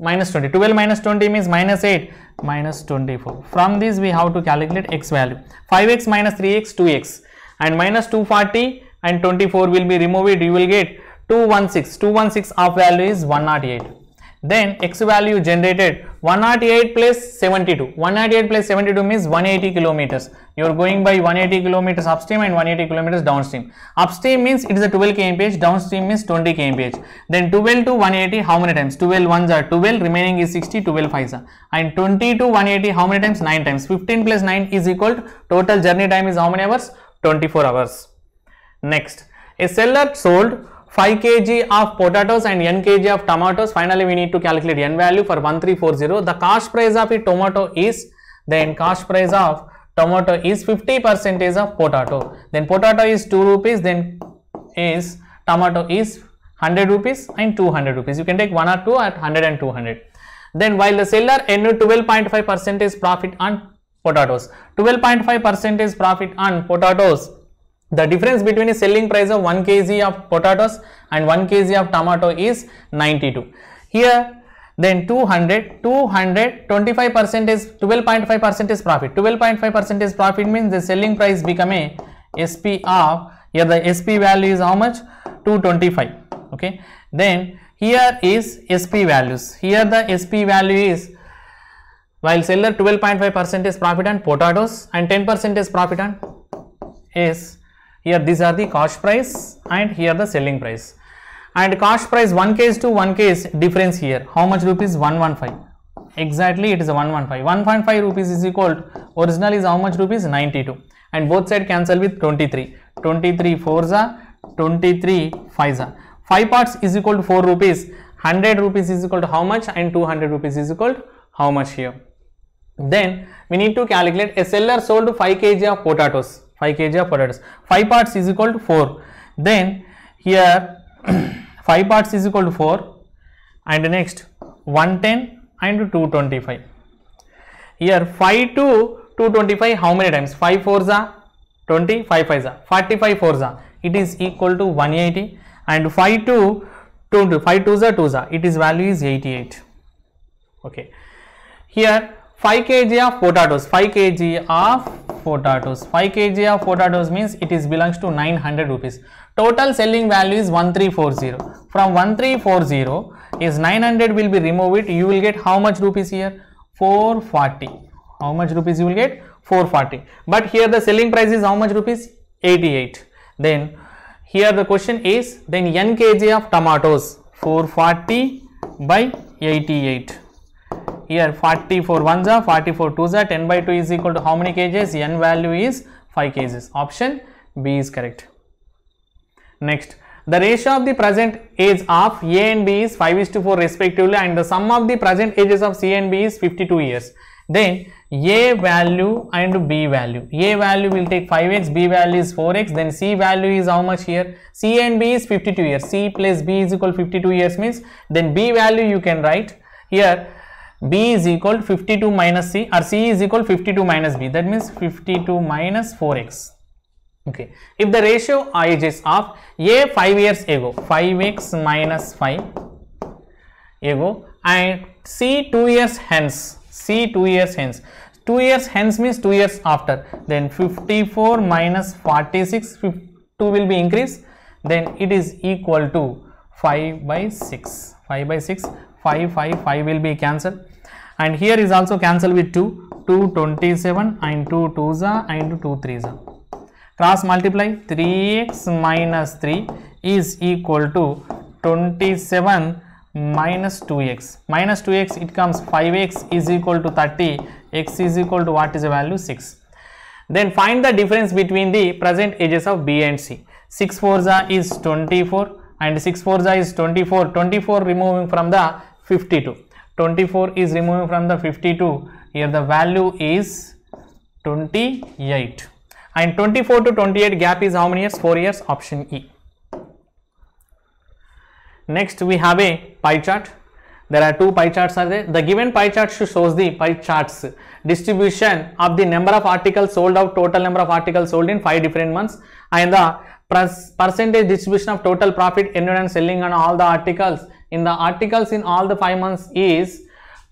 minus 20 12 minus 20 means minus 8 minus 24 from this we have to calculate x value 5x minus 3x 2x and minus 240 and 24 will be removed you will get 216 216 of value is 108 then x value generated 108 plus 72 One eighty-eight 72 means 180 kilometers you are going by 180 kilometers upstream and 180 kilometers downstream upstream means it is a 12 kmph downstream means 20 kmph then 12 to 180 how many times 12 ones are 12 remaining is 60 12 5 and 20 to 180 how many times 9 times 15 plus 9 is equal to total journey time is how many hours 24 hours next a seller sold 5 kg of potatoes and n kg of tomatoes. Finally, we need to calculate n value for 1340. The cost price of a tomato is then cost price of tomato is 50 percentage of potato. Then potato is 2 rupees, then is tomato is 100 rupees and 200 rupees. You can take one or two at 100 and 200. Then while the seller earned 12.5 percentage profit on potatoes, 12.5 percentage profit on potatoes the difference between the selling price of 1 kg of potatoes and 1 kg of tomato is 92. Here then 200, 200, 25 percent is 12.5 percent is profit. 12.5 percent is profit means the selling price become a SP of here the SP value is how much 225 okay. Then here is SP values. Here the SP value is while seller 12.5 percent is profit on potatoes and 10 percent is profit on is here these are the cost price and here the selling price. And cost price 1K to 1K difference here. How much rupees? 115. Exactly it is 115. 1.5 rupees is equal to original is how much rupees? 92. And both side cancel with 23. 23 fours are 23 fives are. 5 parts is equal to 4 rupees. 100 rupees is equal to how much and 200 rupees is equal to how much here. Then we need to calculate a seller sold 5 kg of potatoes 5 kg of potatoes 5 parts is equal to 4 then here 5 parts is equal to 4 and next 110 and 225 here 5 to 225 how many times 5 4 za 20 5 5 za 45 4 za it is equal to 180 and 5 to 2 5 2 za 2 it is value is 88 okay here 5 kg of potatoes 5 kg of potatoes 5 kg of potatoes means it is belongs to 900 rupees total selling value is 1340 from 1340 is 900 will be removed you will get how much rupees here 440 how much rupees you will get 440 but here the selling price is how much rupees 88 then here the question is then n kg of tomatoes 440 by 88 here 44 1s are 44 2s are 10 by 2 is equal to how many cases? n value is 5 cases. option b is correct next the ratio of the present age of a and b is 5 is to 4 respectively and the sum of the present ages of c and b is 52 years then a value and b value a value will take 5x b value is 4x then c value is how much here c and b is 52 years c plus b is equal 52 years means then b value you can write here b is equal to 52 minus c or c is equal to 52 minus b that means 52 minus 4x okay if the ratio ages is of a 5 years ago 5x minus 5 ago and c 2 years hence c 2 years hence 2 years hence means 2 years after then 54 minus 46 2 will be increased then it is equal to 5 by 6 5 by 6 5 5 5 will be cancelled and here is also cancel with 2 227 and 2 za and 2 za cross multiply 3x minus 3 is equal to 27 minus 2x minus 2x it comes 5x is equal to 30 x is equal to what is the value 6 then find the difference between the present edges of b and c 6 4s is 24 and 6 4s is 24 24 removing from the 52 24 is removing from the 52 here the value is 28 and 24 to 28 gap is how many years 4 years option E. Next we have a pie chart there are two pie charts are there the given pie chart shows the pie charts distribution of the number of articles sold out total number of articles sold in five different months and the percentage distribution of total profit earned on selling on all the articles in the articles in all the five months is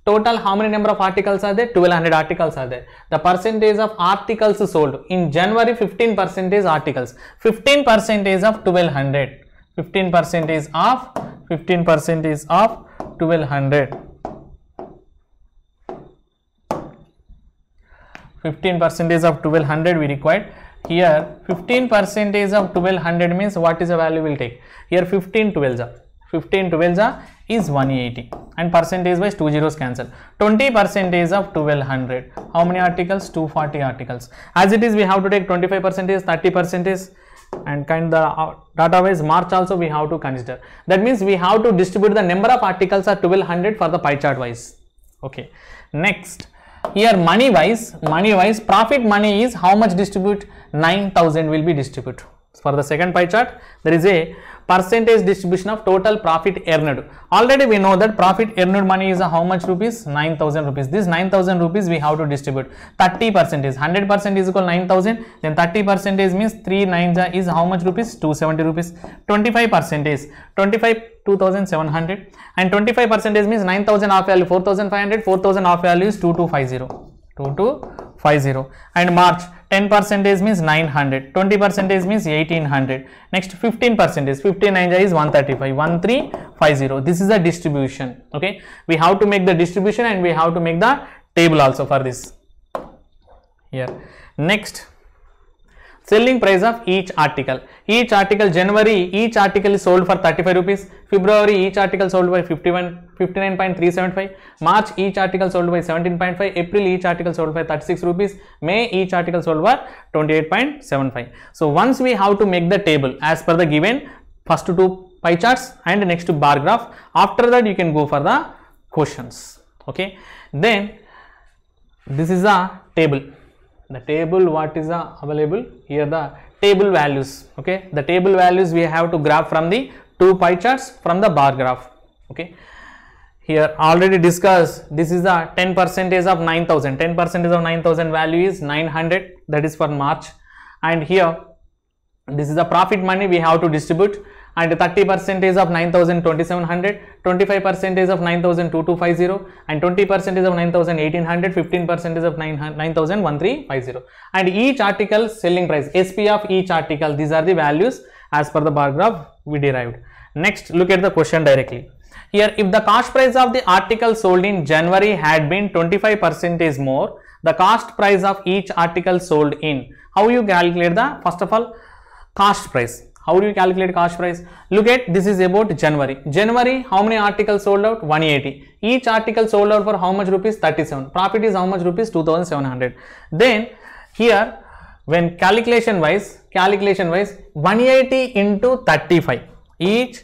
total how many number of articles are there 1200 articles are there the percentage of articles sold in january 15 percent is articles 15 percent is of 1200 15 percent is of 15 percent is of 1200 15 percent is of 1200 we required here 15 percent is of 1200 means what is the value we will take here 15 12 is 15 12 is 180 and percentage wise two zeros cancel 20 percentage of 1200 how many articles 240 articles as it is we have to take 25 percentage 30 percentage and kind the uh, database march also we have to consider that means we have to distribute the number of articles are 1200 for the pie chart wise okay next here money wise money wise profit money is how much distribute 9000 will be distributed for the second pie chart there is a percentage distribution of total profit earned. Already we know that profit earned money is how much rupees? 9000 rupees. This 9000 rupees we have to distribute. 30 percent is 100 percent is equal 9000. Then 30 percent is means 3 9 is how much rupees? 270 rupees. 25 percent is 25 2700 and 25 percent is means 9000 off value 4500 4000 off value is 2250 2250 and March 10 percentage means 900 20 percentage means 1800 next 15 percentage 59 is 135 1350 this is a distribution okay we have to make the distribution and we have to make the table also for this here next selling price of each article each article january each article is sold for 35 rupees february each article sold by 51 59.375 March each article sold by 17.5 April each article sold by 36 rupees May each article sold by 28.75 so once we have to make the table as per the given first two pie charts and next to bar graph after that you can go for the questions okay then this is a table the table what is the available here the table values okay the table values we have to graph from the two pie charts from the bar graph okay here already discussed this is the 10 percentage of 9000 10 percentage of 9000 value is 900 that is for march and here this is the profit money we have to distribute and 30 percentage of 9000 2700 25 percentage of 9250 and 20 percentage of 1800. 15 percentage of 9000 and each article selling price sp of each article these are the values as per the bar graph we derived next look at the question directly here, if the cost price of the article sold in January had been 25% is more, the cost price of each article sold in. How you calculate the, first of all, cost price. How do you calculate cost price? Look at, this is about January. January, how many articles sold out? 180. Each article sold out for how much rupees? 37. Profit is how much rupees? 2700. Then, here, when calculation wise, calculation wise, 180 into 35. Each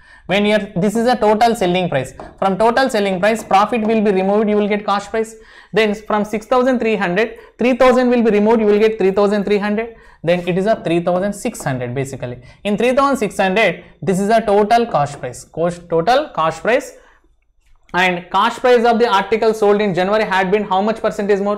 when you are this is a total selling price from total selling price profit will be removed you will get cost price then from 6300 3000 will be removed you will get 3300 then it is a 3600 basically in 3600 this is a total cost price cost total cost price and cost price of the article sold in January had been how much percentage more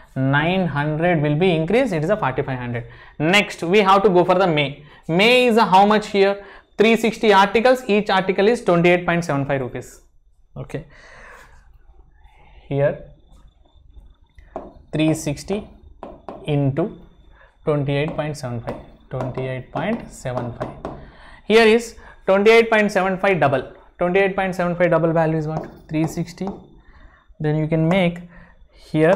900 will be increased it is a 4500 next we have to go for the may may is how much here 360 articles each article is 28.75 rupees okay here 360 into 28.75 28.75 here is 28.75 double 28.75 double value is what 360 then you can make here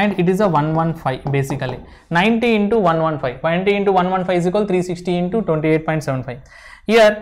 and it is a 115 basically 90 into 115 90 into 115 is equal 360 into 28.75 here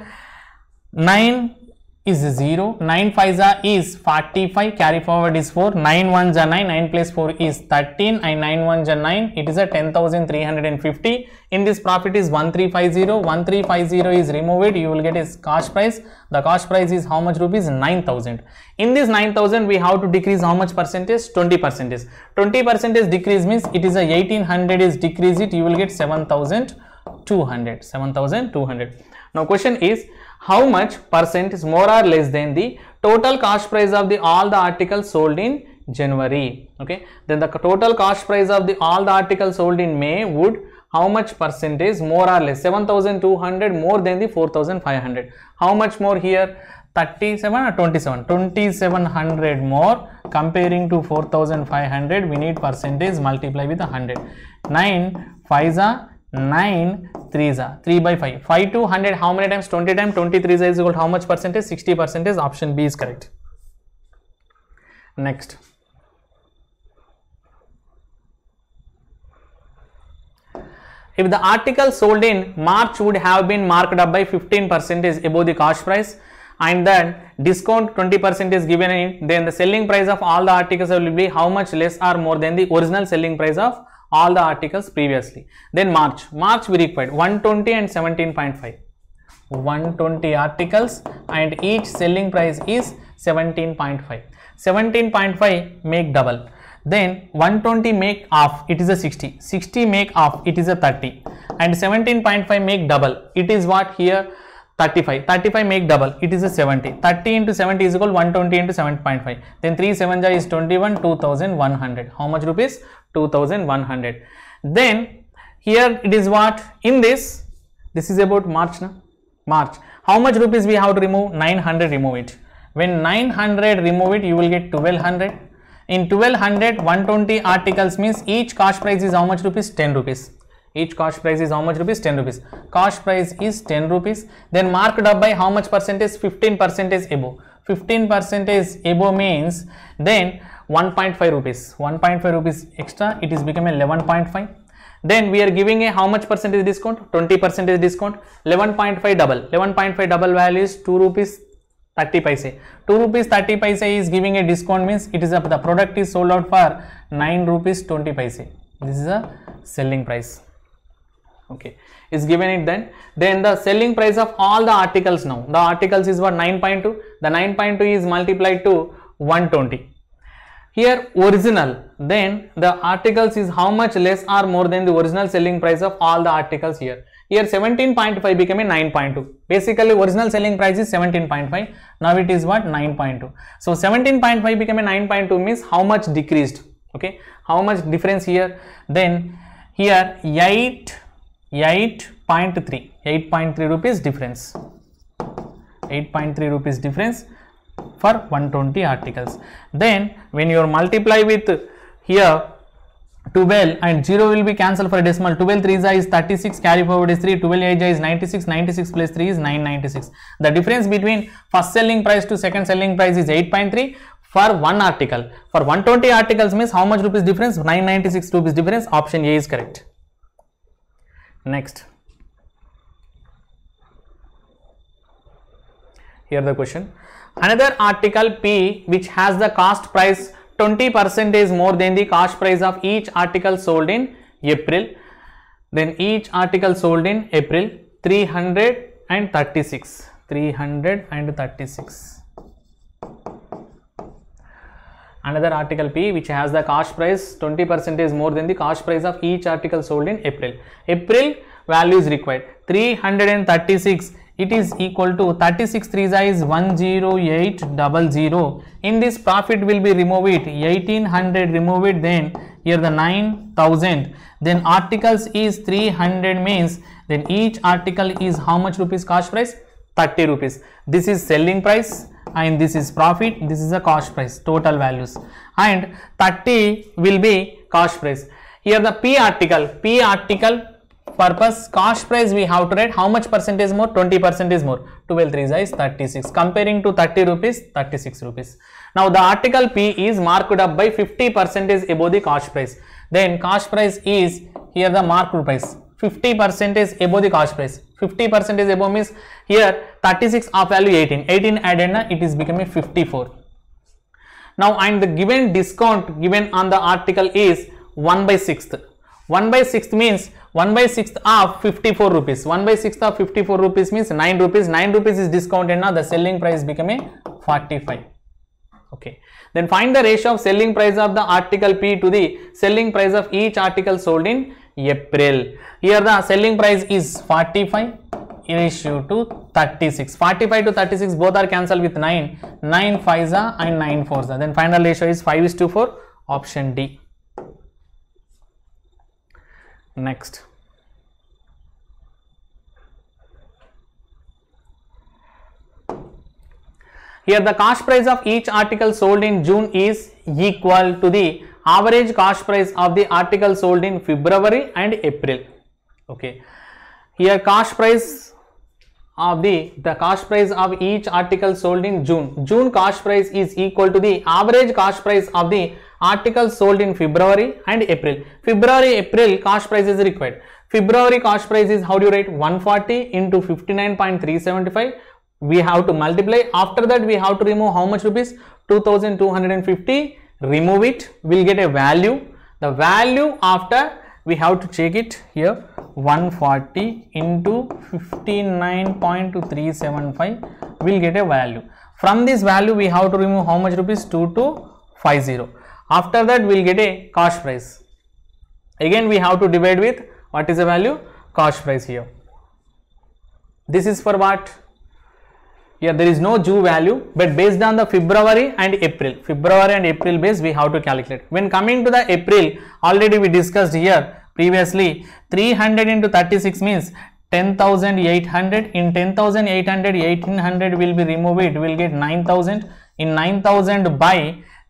9 is 0, 9 5 is 45, carry forward is 4, 9 1 ja 9, 9 plus 4 is 13 and 9 1 ja 9, it is a 10,350. In this profit is 1350, 1350 is remove it, you will get is cash price. The cash price is how much rupees? 9000. In this 9000 we have to decrease how much percentage? 20 percentage. 20 percentage decrease means it is a 1800 is decrease it, you will get 7200, 7200. Now question is, how much percent is more or less than the total cost price of the all the articles sold in January. Okay, then the total cost price of the all the articles sold in May would how much percentage more or less 7200 more than the 4500 how much more here 37 or 27 2700 more comparing to 4500 we need percentage multiply with 100 9 5 9 3s are 3 by 5 5 to 100 how many times 20 times 23 is equal to how much percentage 60 percentage option b is correct next if the article sold in march would have been marked up by 15 percentage above the cost price and then discount 20 percent is given in then the selling price of all the articles will be how much less or more than the original selling price of all the articles previously. Then March, March we required 120 and 17.5. 120 articles and each selling price is 17.5. 17.5 make double. Then 120 make half, it is a 60. 60 make half, it is a 30. And 17.5 make double, it is what here 35. 35 make double, it is a 70. 30 into 70 is equal 120 into 7.5. Then 3 7 is 21, 2100. How much rupees? 2100 then here it is what in this this is about march na? march how much rupees we have to remove 900 remove it when 900 remove it you will get 1200 in 1200 120 articles means each cost price is how much rupees 10 rupees each cost price is how much rupees 10 rupees cost price is 10 rupees then marked up by how much percentage 15 percentage above 15 percentage above means then 1.5 rupees 1.5 rupees extra it is become 11.5 then we are giving a how much percentage discount 20 percentage discount 11.5 double 11.5 double value is 2 rupees 30 paise 2 rupees 30 paise is giving a discount means it is a, the product is sold out for 9 rupees 20 paise this is a selling price okay is given it then then the selling price of all the articles now the articles is what 9.2 the 9.2 is multiplied to 120 here original then the articles is how much less or more than the original selling price of all the articles here here 17.5 became a 9.2 basically original selling price is 17.5 now it is what 9.2 so 17.5 became a 9.2 means how much decreased okay how much difference here then here 8 8.3 8.3 rupees difference 8.3 rupees difference for 120 articles. Then when you multiply with here 12 and 0 will be cancelled for a decimal 12 3 is 36 carry forward is 3 12 8 is 96 96 plus 3 is 996 the difference between first selling price to second selling price is 8.3 for one article for 120 articles means how much rupees difference 996 rupees difference option a is correct next here the question Another article P which has the cost price 20% is more than the cost price of each article sold in April. Then each article sold in April 336. 336. Another article P which has the cost price 20% is more than the cost price of each article sold in April. April value is required. 336 it is equal to 36 threes is 10800 in this profit will be remove it 1800 remove it then here the 9000 then articles is 300 means then each article is how much rupees cost price 30 rupees this is selling price and this is profit this is a cost price total values and 30 will be cost price here the p article p article purpose cost price we have to write how much percent is more 20 percent is more 12 3 is 36 comparing to 30 rupees 36 rupees now the article p is marked up by 50 percent is above the cost price then cost price is here the marked price 50 percent is above the cost price 50 percent is above means here 36 of value 18 18 added na it is becoming 54 now and the given discount given on the article is 1 by 6th 1 by 6th means 1 by 6th of 54 rupees. 1 by 6th of 54 rupees means 9 rupees. 9 rupees is discounted now. The selling price becoming 45. Okay. Then find the ratio of selling price of the article P to the selling price of each article sold in April. Here the selling price is 45 ratio to 36. 45 to 36 both are cancelled with 9. 9 5s and 9 4s. Then final ratio is 5 is to 4 option D next here the cost price of each article sold in june is equal to the average cost price of the article sold in february and april okay here cost price of the the cost price of each article sold in june june cost price is equal to the average cost price of the articles sold in February and April. February, April cost price is required. February cost price is how do you write 140 into 59.375 we have to multiply after that we have to remove how much rupees 2250 remove it we'll get a value the value after we have to check it here 140 into 59.375. we'll get a value from this value we have to remove how much rupees 2250 after that, we will get a cost price. Again, we have to divide with what is the value cost price here. This is for what? Here there is no Jew value, but based on the February and April, February and April base, we have to calculate. When coming to the April, already we discussed here previously 300 into 36 means 10,800 in 10,800 1800 will be removed it will get 9,000 in 9,000 by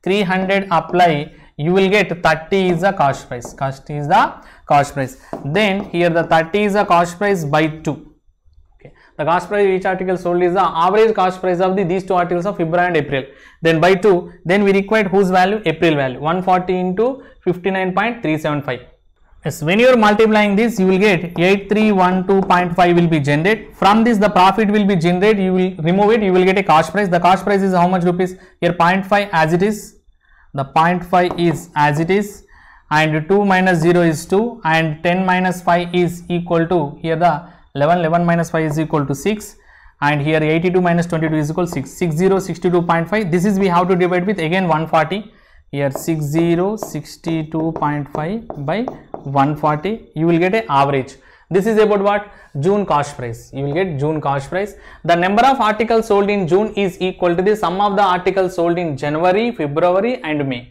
300 apply you will get 30 is the cost price cost is the cost price then here the 30 is the cost price by 2 okay. the cost price each article sold is the average cost price of the these two articles of February and April then by 2 then we require whose value April value 140 into 59.375 Yes, when you are multiplying this, you will get 8312.5 will be generated. From this, the profit will be generated. You will remove it. You will get a cash price. The cash price is how much rupees? Here 0.5 as it is. The 0.5 is as it is and 2 minus 0 is 2 and 10 minus 5 is equal to here the 11 11 minus 5 is equal to 6 and here 82 minus 22 is equal to 6 6062.5. 62.5 this is we have to divide with again 140 here 60 62.5 by 140 you will get a average this is about what june cost price you will get june cost price the number of articles sold in june is equal to the sum of the articles sold in january february and may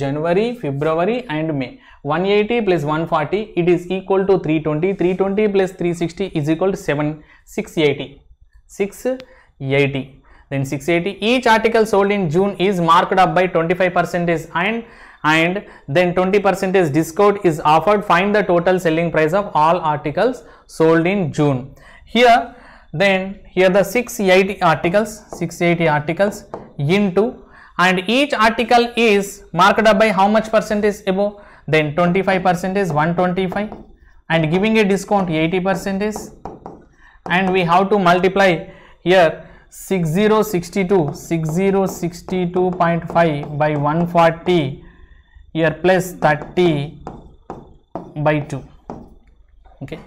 january february and may 180 plus 140 it is equal to 320 320 plus 360 is equal to 7 680 680 then 680 each article sold in june is marked up by 25 percentage and and then 20 is discount is offered find the total selling price of all articles sold in June. Here then here the 680 articles 680 articles into and each article is marked up by how much percent is above then 25 percent is 125 and giving a discount 80 percent is, and we have to multiply here 6062 6062.5 by 140 here plus 30 by 2 okay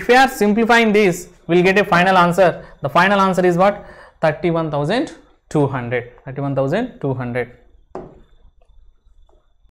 if we are simplifying this we will get a final answer the final answer is what 31200 31200